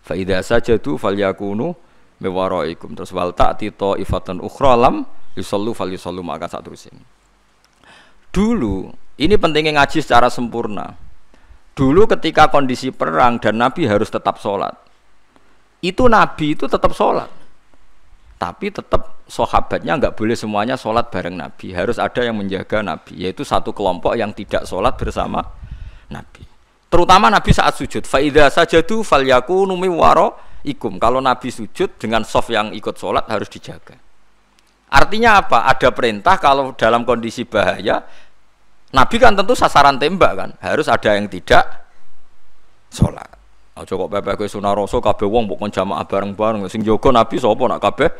Fa idza sajadu falyakunu mewaroikum terus wal ta'ti tito ukhra lam yusallu fal yusallu maka sak terusin dulu ini pentingnya ngaji secara sempurna dulu ketika kondisi perang dan nabi harus tetap sholat itu nabi itu tetap sholat tapi tetap sahabatnya nggak boleh semuanya sholat bareng Nabi harus ada yang menjaga Nabi yaitu satu kelompok yang tidak sholat bersama Nabi Terutama Nabi saat sujud. Faidah saja tuh faliyaku numi waro ikum. Kalau Nabi sujud dengan soft yang ikut sholat harus dijaga. Artinya apa? Ada perintah kalau dalam kondisi bahaya, Nabi kan tentu sasaran tembak kan, harus ada yang tidak sholat. Aja kok pepeh kowe sunah wong bukan jamaah bareng-bareng sing joko Nabi sopo nak kabeh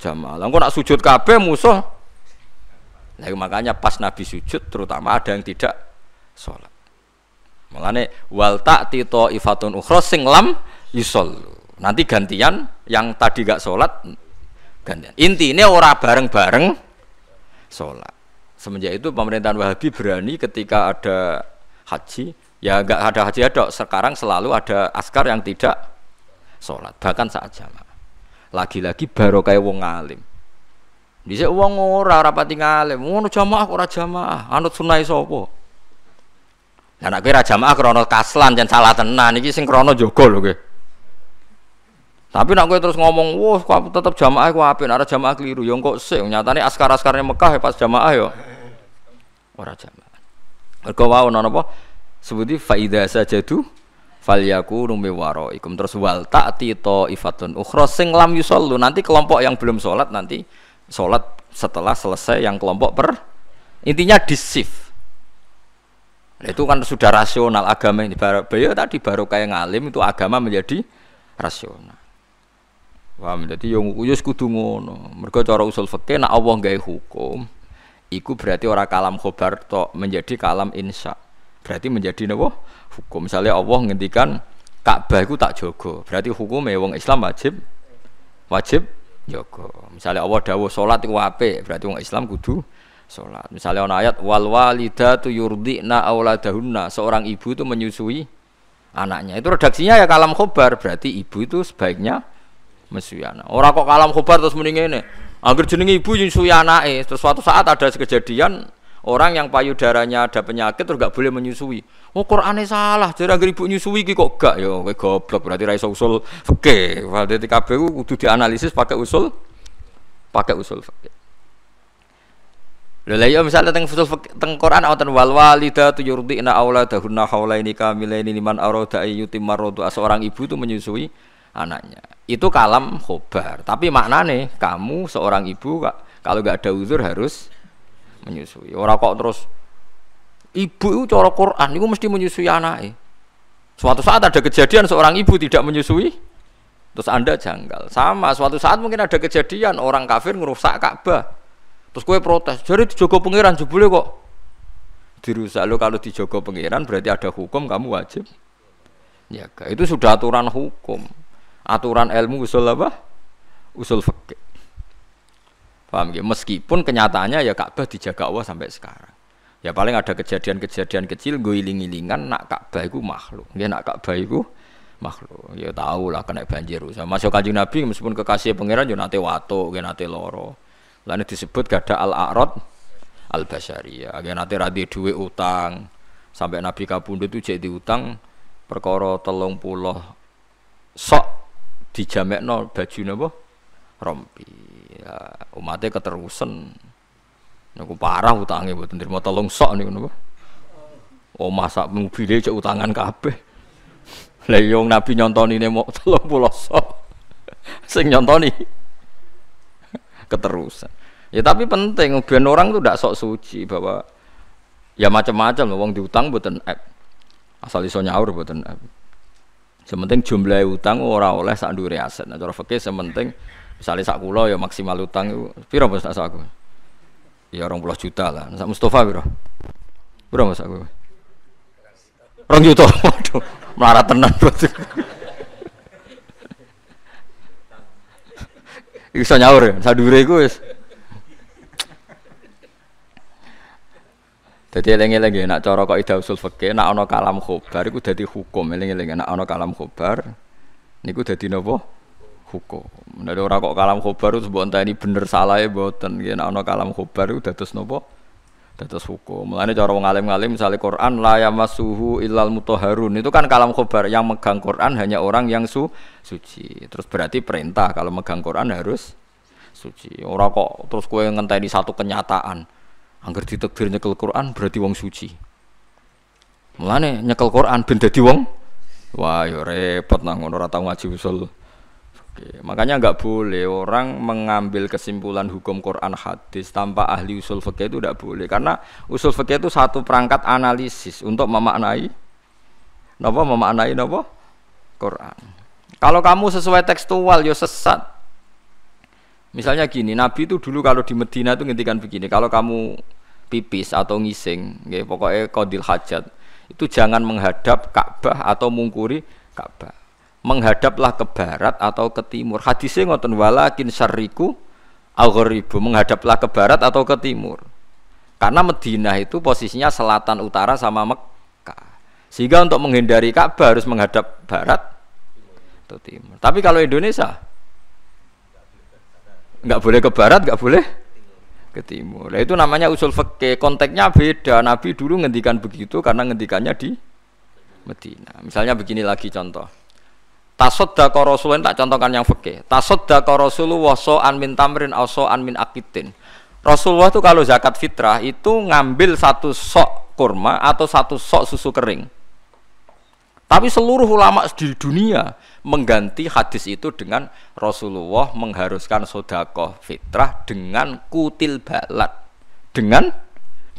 jamaah. Lah nak sujud kabe musuh. Nah, makanya pas Nabi sujud terutama ada yang tidak sholat. Mulane wal tito ifatun ukhra sing lam yusol Nanti gantian yang tadi gak sholat gantian. Inti ini ora bareng-bareng sholat. Semenjak itu pemerintahan Wahabi berani ketika ada haji, ya gak ada haji ada sekarang selalu ada askar yang tidak sholat bahkan saat jamaah. Lagi-lagi baru kayak wong alim. Bisa uang ora rapat tinggal, mau jamaah ora jamaah, anut sunai sopo. Lah nek kowe ra jamaah krana kaslan jan salah tenan iki sing krana jaga lho kowe. Tapi nak gue terus ngomong, "Wah, kok tetep jamaah ku apik, nek jamaah keliru ya kok sik nyatane askar askarnya Mekah ya pas jamaah ya." Ora jamaah. Mergo wae nona apa? Sebuti faida saja tuh. falyaku rumi ikum terus wal ta'ti ifatun ukhra sing lam yusollu nanti kelompok yang belum sholat nanti sholat setelah selesai yang kelompok per intinya disif itu kan sudah rasional agama ini. Baru tadi baru kayak ngalim itu agama menjadi rasional. Paham? Jadi yang uyus kudu ngono. Mergo cara usul fakir, nak Allah gaya hukum, iku berarti orang kalam khobar tok menjadi kalam insya. Berarti menjadi napa? Hukum. Misalnya Allah ngendikan Ka'bah iku tak jogo. Berarti ya wong Islam wajib wajib jogo. Misalnya Allah dawo salat iku ape. berarti wong Islam kudu sholat. Misalnya on ayat wal yurdi na awladahuna Seorang ibu itu menyusui anaknya. Itu redaksinya ya kalam khobar, berarti ibu itu sebaiknya menyusui anak. Orang kok kalam khobar terus mending ini. Angger jenenge ibu nyusui anaknya. Terus suatu saat ada kejadian orang yang payudaranya ada penyakit terus gak boleh menyusui. Oh Qur'ane salah, jare anggere ibu nyusui ki kok gak ya kowe goblok berarti ra iso usul fikih. Berarti kabeh kudu dianalisis pakai usul pakai usul fikih. Lha lha iya, yo misale teng fusul teng Quran wonten wal walidatu yurdina auladahunna haulaini kamilaini liman arada ayyuti marudu ah, seorang ibu itu menyusui anaknya. Itu kalam khobar, tapi maknane kamu seorang ibu kalau enggak ada uzur harus menyusui. Ora kok terus ibu itu cara Quran itu mesti menyusui anaknya. Suatu saat ada kejadian seorang ibu tidak menyusui terus Anda janggal. Sama suatu saat mungkin ada kejadian orang kafir ngerusak Ka'bah Terus kue protes, jadi dijogo pangeran jebule kok dirusak lo kalau dijogo pengiran berarti ada hukum kamu wajib ya itu sudah aturan hukum aturan ilmu usul apa usul fakir. paham ya meskipun kenyataannya ya Ka'bah dijaga Allah sampai sekarang ya paling ada kejadian-kejadian kecil gue iling-ilingan nak Ka'bah itu makhluk ya nak Ka'bah itu makhluk ya tahu lah kena banjir usah masuk kaji Nabi meskipun kekasih pengiran jonate ya nate watuk nate loro Lalu disebut gada al-a'rad al-basyariyah. Agar nanti radi duwe utang. Sampai Nabi Kapundut itu jadi utang perkara telung puluh sok dijamekno baju nebo rompi. Ya, umatnya keterusan. Niku parah buat nanti mau telung sok nih napa. Oh masa mobile cek utangan kape. Lah iya, Nabi nyontoni ne mok telung puluh sok. Sing nyontoni keterusan ya tapi penting ben orang tuh tidak sok suci bahwa ya macam-macam wong diutang buatan app asal iso nyaur buatan app sementing jumlah utang ora oleh sak dure aset nah cara fikih sementing misalnya sak kula ya maksimal utang itu piro mesti sak aku ya orang puluh juta lah sak Mustafa piro piro mesti aku orang juta waduh melarat tenan iso nyaur ya sadure iku wis Jadi eling-eling ya, nak cara kok ida usul fikih nak ono kalam khobar iku jadi hukum eling-eling ya, nak ono kalam khobar niku jadi napa hukum. Nek orang kok kalam khobar terus mbok enteni bener salah e mboten nek ono kalam khobar iku dados napa Tetes hukum. Mulane cara wong alim-alim misalnya Quran la yamasuhu illal mutahharun. Itu kan kalam khobar yang megang Quran hanya orang yang su suci. Terus berarti perintah kalau megang Quran harus suci. Ora kok terus kowe ngenteni satu kenyataan. Angger ditekdir nyekel Quran berarti wong suci. Mulane nyekel Quran ben dadi wong Wah, yo repot nang ngono ora tau ngaji usul. Oke, makanya nggak boleh orang mengambil kesimpulan hukum Quran hadis tanpa ahli usul fikih itu tidak boleh karena usul fikih itu satu perangkat analisis untuk memaknai napa memaknai napa Quran. Kalau kamu sesuai tekstual yo ya sesat. Misalnya gini, Nabi itu dulu kalau di Medina itu ngintikan begini, kalau kamu pipis atau ngising, ya, pokoknya kodil hajat, itu jangan menghadap Ka'bah atau mungkuri Ka'bah menghadaplah ke barat atau ke timur. Hadisnya ngoten walakin syariku algoribu menghadaplah ke barat atau ke timur. Karena Madinah itu posisinya selatan utara sama Mekah. Sehingga untuk menghindari Ka'bah harus menghadap barat atau timur. Tapi kalau Indonesia nggak boleh ke barat, nggak boleh ke timur. Nah, itu namanya usul fakih. Konteksnya beda. Nabi dulu ngendikan begitu karena ngendikannya di Medina. Misalnya begini lagi contoh. Tasoddaqa Rasulullah tak contohkan yang fikih. Tasoddaqa Rasulullah an min tamrin aw an min akitin. Rasulullah itu kalau zakat fitrah itu ngambil satu sok kurma atau satu sok susu kering. Tapi seluruh ulama di dunia mengganti hadis itu dengan Rasulullah mengharuskan sodakoh fitrah dengan kutil balat. Dengan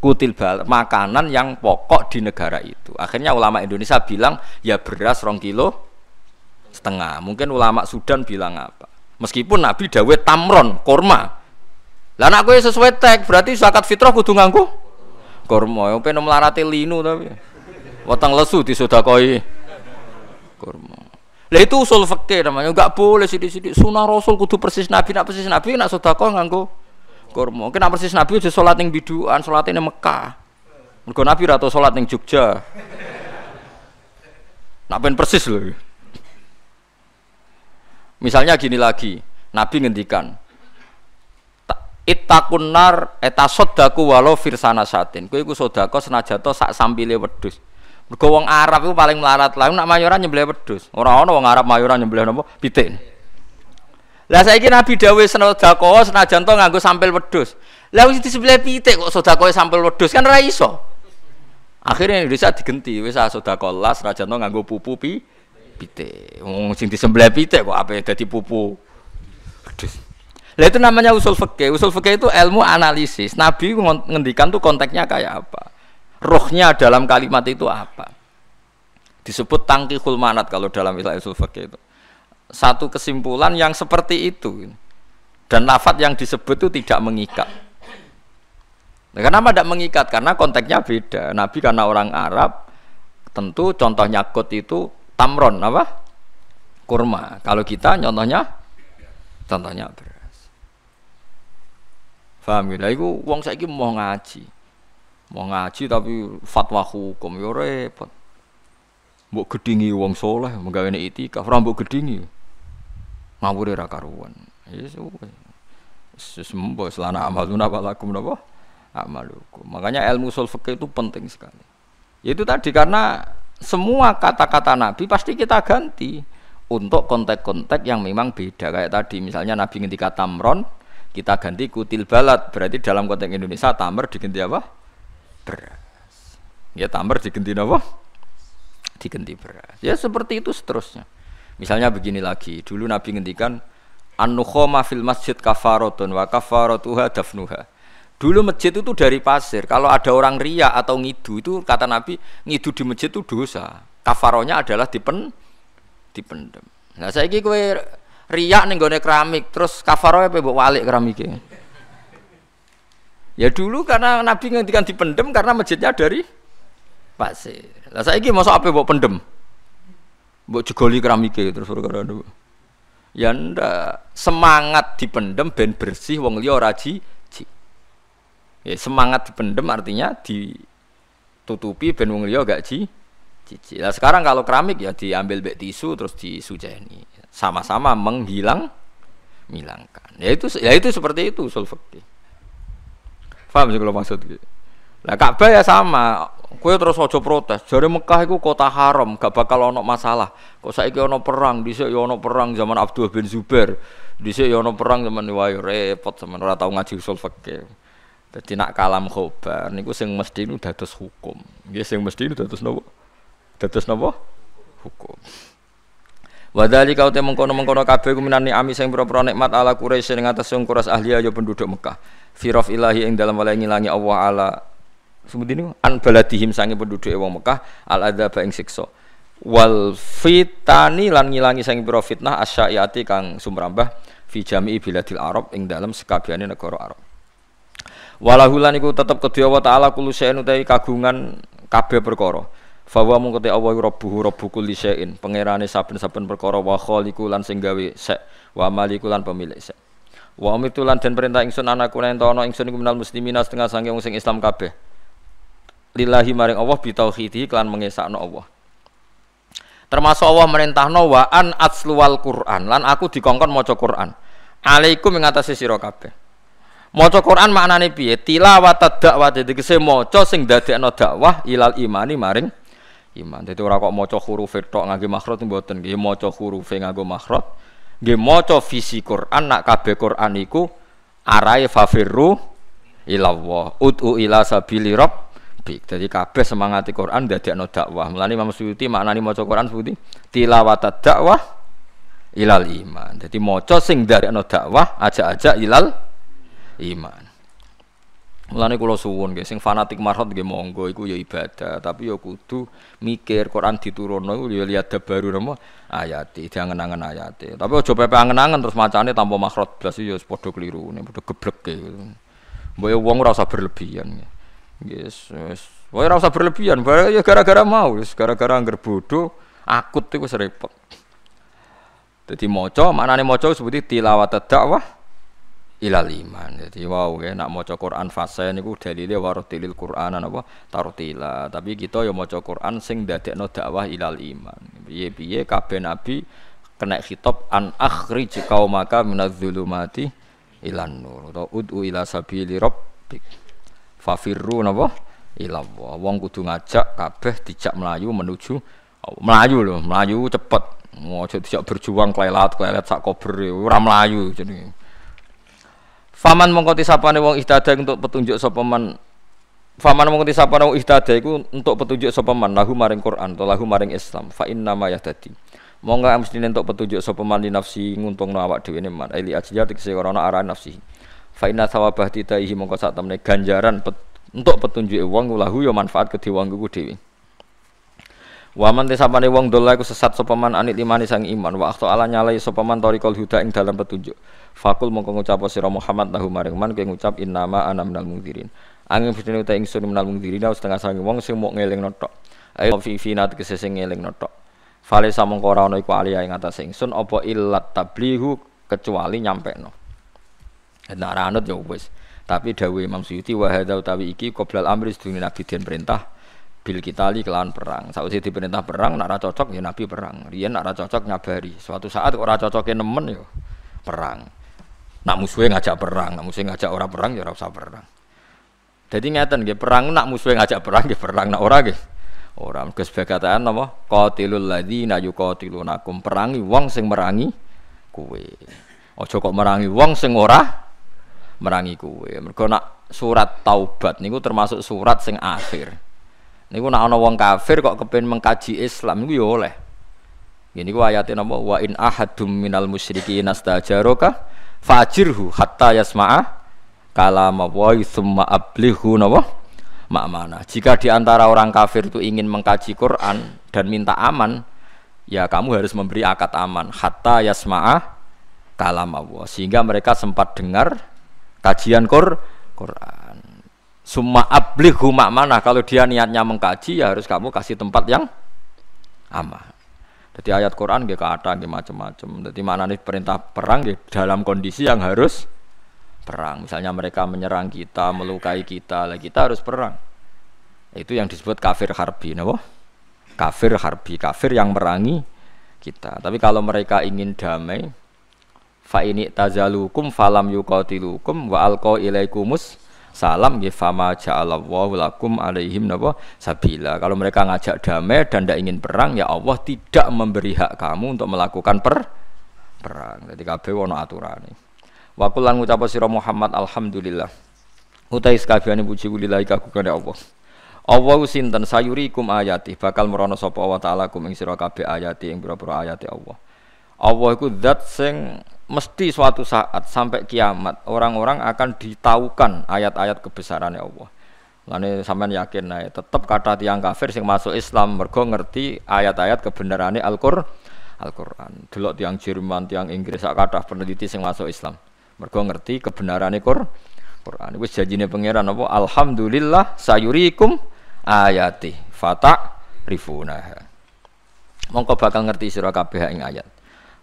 kutil balat, makanan yang pokok di negara itu. Akhirnya ulama Indonesia bilang ya beras rong kilo, setengah. Mungkin ulama Sudan bilang apa? Meskipun Nabi dawe tamron, korma. Lah anak gue sesuai tek, berarti zakat fitrah kudu nganggo korma. Yang pengen melarate linu tapi. watang lesu di koi korma. Lah itu usul fakir namanya, enggak boleh sidik-sidik. Sunah Rasul kudu persis Nabi, nak persis Nabi nak sedekah nganggo korma. Mungkin nak persis Nabi udah sholat yang biduan, sholat yang Mekah. Mergo Nabi atau sholat yang Jogja. Nak persis loh? Misalnya gini lagi, Nabi ngendikan, itakunar nar eta sodaku walau firsana satin. kueku iku sodako senajato sak sambile wedus. Mergo wong Arab itu paling melarat lah. Nak mayoran nyembelih wedus. Orang orang wong Arab mayoran nyembelih nopo pitik. Lah saiki Nabi dawuh sodako senajan to nganggo sambil wedus. Lah wis disembelih pitik kok sodako sambil wedus kan raiso, iso. Akhirnya Indonesia digenti wis ah, sodako las senajan to nganggo pupu pitik pite. Wong sing disembelih pite kok ape dadi pupu. Lah itu namanya usul fikih. Usul fikih itu ilmu analisis. Nabi ngendikan tuh konteksnya kayak apa? Rohnya dalam kalimat itu apa? Disebut tangki manat kalau dalam istilah usul fikih itu. Satu kesimpulan yang seperti itu. Dan nafat yang disebut itu tidak mengikat. Nah, kenapa tidak mengikat? Karena konteksnya beda. Nabi karena orang Arab, tentu contohnya kot itu tamron apa? Kurma. Kalau kita contohnya contohnya beras. Faham ya? itu Uang saya ini mau ngaji. Mau ngaji tapi fatwa hukum ya repot. mau gedingi uang soleh menggawe itikaf, ora mbok gedingi. ngawur ra karuan. Yes, ya selana amal sunah lakum napa amalukum makanya ilmu usul itu penting sekali ya itu tadi karena semua kata-kata Nabi pasti kita ganti untuk konteks-konteks yang memang beda kayak tadi misalnya Nabi kata tamron kita ganti kutil balat berarti dalam konteks Indonesia tamer diganti apa beras ya tamer diganti apa diganti beras ya seperti itu seterusnya misalnya begini lagi dulu Nabi ngendikan an fil masjid kafarotun wa kafarotuha dafnuha Dulu masjid itu dari pasir. Kalau ada orang ria atau ngidu itu kata Nabi ngidu di masjid itu dosa. Kafaronya adalah dipen dipendem. Nah saya iki kowe ria nih gone keramik terus kafaronya apa mbok walik keramiknya. Ya dulu karena Nabi ngendikan dipendem karena masjidnya dari pasir. Lah iki masuk apa mbok pendem? Mbok jegoli keramike terus perkara Ya ndak, semangat dipendem ben bersih wong liya ora Ya, semangat dipendem artinya ditutupi ben wong liya gak ji cici. Nah, sekarang kalau keramik ya diambil bek tisu terus disuceni. Sama-sama menghilang milangkan. Ya itu ya itu seperti itu usul Paham sih kalau maksud gitu. Lah Ka'bah ya sama, kue terus ojo protes. Jadi Mekah itu kota haram, gak bakal ono masalah. Kok saiki ono perang, di sini, ya ono perang zaman Abdullah bin Zubair. di sini ya ono perang zaman wae repot zaman orang tahu ngaji usul jadi nak kalam khobar niku sing mesti niku dados hukum. Nggih sing mesti niku dados napa? Dados napa? Hukum. Wa dzalika uta mengkono-mengkono kabeh iku minani ami sing pira-pira nikmat ala Quraisy ing atas sing Quraisy ahli ya penduduk Mekah. Firof ilahi ing dalam walai ngilangi Allah ala sebuti niku an baladihim sange penduduke wong Mekah al adzab ing siksa. Wal fitani lan ngilangi sange pira fitnah asyaiati kang sumrambah fi jami'i biladil Arab ing dalam sekabehane negara Arab walahulan iku tetep kedhi Allah taala kulo sen utawi kagungan kabeh perkara wa mung kete Allah Rabbuhu Rabbu kulli syai'in, pangerane saben-saben perkara wa khaliqu lan sing gawe sek, wa maliku lan pemilik sek. Wa umitu lan den perintah ingsun anakku lan ana ingsun iku minal muslimina setengah sange wong sing Islam kabeh. Lillahi maring Allah bi tauhidi kelan mengesakno Allah. Termasuk Allah merintahno wa an atsluwal Qur'an lan aku dikongkon maca Qur'an. Alaikum ing atase sira kabeh. Maca Quran maknane piye? Tilawat dakwah tegese maca sing dadekno dakwah ilal imani maring iman. Dadi ora kok maca huruf e tok nganggo makhraj mboten nggih maca huruf e nganggo makhraj. Nggih maca visi Quran nak kabeh Quran iku arahe fafirru ilallah ud'u ila sabili rabbik. Dadi kabeh semangati Quran dadekno dakwah. Mulane Imam Suyuti maknane maca Quran Suyuti tilawat dakwah ilal iman. Dadi maca sing dadekno dakwah aja-aja ilal iman. Mulane kula suwun nggih sing fanatik marhot nggih monggo iku ya ibadah, tapi ya kudu mikir Quran diturunno iku ya lihat baru nama ayati, diangen-angen ayat, Tapi aja pepe angen-angen terus macane tanpa makhraj blas ya padha klirune, padha gebleke gitu. Mbok ya wong ora usah berlebihan. Yes, yes. Wae ora usah berlebihan, ya gara-gara mau, gara-gara anggar bodoh akut iku repot. Dadi mana maknane maca sebuti tilawat dakwah ilal iman. Jadi wow ya nak maca Quran fase niku dalile warotilil Quran apa tarotila, Tapi kita ya maca Quran sing no dakwah ilal iman. biye, biye kabeh nabi kena hitop an akhrij qaumaka minadz mati ilan nur. Atau ud'u ila sabili rabbik. Fafirru napa? Ila Wong kudu ngajak kabeh dijak melayu menuju melayu loh, melayu cepet. Mau dijak berjuang kelelat-kelelat sak kober ya, ora melayu jenenge. Faman mongko tisapane wong ihtada untuk petunjuk sapa man Faman mongko tisapane wong ihtada itu untuk petunjuk sapa lahu maring Quran atau lahu maring Islam fa inna ma yahtadi. Mongga mesti untuk petunjuk sapa di li nafsi nguntungno awak dewi ne eli ali ajiyat kese arah nafsi. Fa inna thawabah titaihi mongko sak temne ganjaran pet, untuk petunjuk wong lahu ya manfaat ke wong dewi. Waman te sapane wong dolai iku sesat sapa man anit imani sang iman wa akhto ala nyalai sapa man tarikal huda ing dalam petunjuk. Fakul mongko ngucap sira Muhammad nahu maring man kowe ngucap ma ana minal mungdirin. Angin fitne uta ingsun minal mungdirin aus setengah sang wong sing mok ngeling notok. Ayo fi fi nat sing ngeling notok. Fale samangka ora ana iku alia ing atas ingsun apa illat tablihu kecuali nyampe no ora ranut ya wis. Tapi dawuh Imam Suyuti wa hadza utawi iki qoblal amri sedune nabi den perintah bil kita li kelawan perang. itu diperintah perang, nak cocok ya Nabi perang. dia nak cocok nyabari. Suatu saat ora cocoknya nemen yo ya perang. Nak musuhnya ngajak perang, nak musuhe ngajak orang perang ya rasa perang. Jadi ngeten nggih perang nak musuhe ngajak perang nggih ya perang nak ora nggih. Ora mergo bekataan napa? Qatilul ladzina yuqatilunakum. Perangi wong sing merangi kuwe. Aja kok merangi wong sing ora merangi kuwe. Mergo nak surat Taubat niku termasuk surat sing akhir. Niku nek ana wong kafir kok kepen mengkaji Islam niku ya oleh. Ini ya ku ayatnya nama wa in ahadum minal musyriki nastajaroka fajirhu hatta yasma'a kalama wa thumma ablihu nama ma'mana. Jika di antara orang kafir itu ingin mengkaji Quran dan minta aman, ya kamu harus memberi akad aman hatta yasma'a kalama wa sehingga mereka sempat dengar kajian Quran. Summa ablighu mana kalau dia niatnya mengkaji ya harus kamu kasih tempat yang aman. Jadi ayat Quran gak kata gak macam-macam. Jadi mana nih perintah perang gak dalam kondisi yang harus perang. Misalnya mereka menyerang kita, melukai kita, lah kita harus perang. Itu yang disebut kafir harbi, nabo? Kafir harbi, kafir yang merangi kita. Tapi kalau mereka ingin damai, fa ini tazalukum falam yukatilukum wa alko ilaikumus salam nggih ya, fama ja'alallahu lakum alaihim napa sabila. Kalau mereka ngajak damai dan tidak ingin perang ya Allah tidak memberi hak kamu untuk melakukan per perang. Jadi kabeh ana aturane. Wa qul lan ngucap sira Muhammad alhamdulillah. Utais kafiane puji kulillahi kagungane Allah. Allah sinten sayurikum ayati bakal merana sapa wa ta'ala kum ing sira kabeh ayati ing pira-pira ayati Allah. Allah iku zat sing mesti suatu saat sampai kiamat orang-orang akan ditaukan ayat-ayat kebesarannya Allah. Lani sampean yakin nah, tetap kata tiang kafir sing masuk Islam mergo ngerti ayat-ayat kebenarannya Al-Qur'an. Al-Qur'an. Delok tiang Jerman, tiang Inggris sak kathah peneliti sing masuk Islam. Mergo ngerti kebenaran kebenarannya Qur'an. Qur'an wis janjine pangeran apa alhamdulillah sayurikum ayati fata rifuna. Mongko bakal ngerti sira kabeh ing ayat.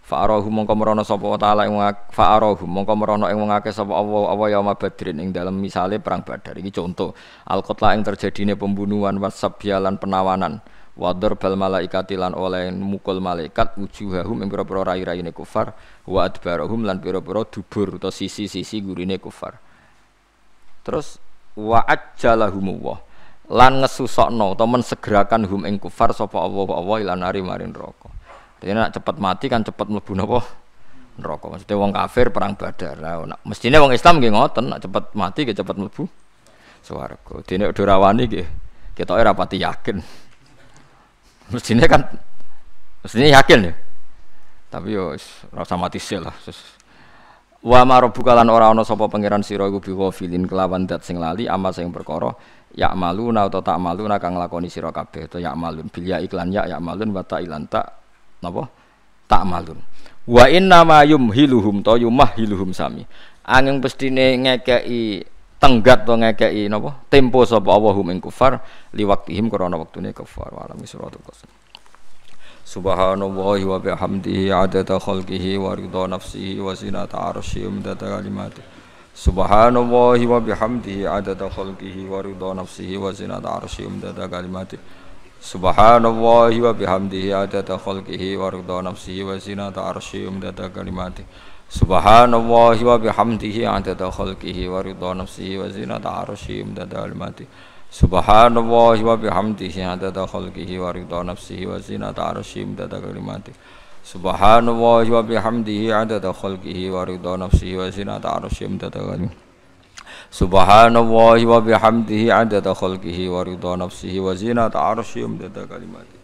Fa'arahu mongko merono sapa wa taala ing fa'arahu mongko merono ing wong akeh sapa Allah Allah yauma badrin ing dalam misale perang badar iki contoh al-qatla ing terjadine pembunuhan wasabyalan penawanan wadur bal malaikati lan oleh mukul malaikat wujuhahum ing pira-pira rai-raine kufar wa adbarahum lan pira-pira dubur atau sisi-sisi gurine kufar terus wa ajjalahum wa lan ngesusokno atau mensegerakan hum ing kufar sapa Allah Allah ilan ari marin neraka jadi nak cepat mati kan cepat melebu nopo Neraka. Maksudnya wong kafir perang Badar. Nah, mestine wong Islam nggih ngoten, nak cepat mati gak cepat melebu Suaraku, Dene udah rawani nggih ketoke ora pati yakin. Mestine kan mestine yakin ya. Tapi yo rasa mati sih lah. Wa ma rabbuka lan ora ana sapa pangeran sira iku biwafilin kelawan dat sing lali ama sing perkara ya maluna atau tak maluna kang lakoni sira kabeh utawa ya malun bil ya iklan ya ya malun wa ta ilan tak napa takmalun wa inna ma yumhiluhum to yumahiluhum sami angin pestine ngekeki tenggat to ngekeki napa tempo sapa Allahum ing kufar liwaktihim karena wektune kufar alam suratul qasam subhanallahi wa bihamdihi adada khalqihi wa ridha nafsihi wa zinata arsyi umdata kalimati subhanallahi wa bihamdihi adada khalqihi wa ridha nafsihi wa zinata arsyi umdata kalimati Subhanallahi wa bihamdihi adada khalqihi wa rida nafsihi wa zinata arshi umdada kalimatih Subhanallahi wa bihamdihi adada khalqihi wa rida nafsihi wa zinata arshi umdada kalimatih Subhanallahi wa bihamdihi adada khalqihi wa rida nafsihi wa zinata arshi umdada kalimatih Subhanallahi wa bihamdihi adada khalqihi wa rida nafsihi wa zinata arshi umdada kalimatih سبحان الله وبحمده عدد خلقه ورضا نفسه وزينة عرشه ومدد كلماته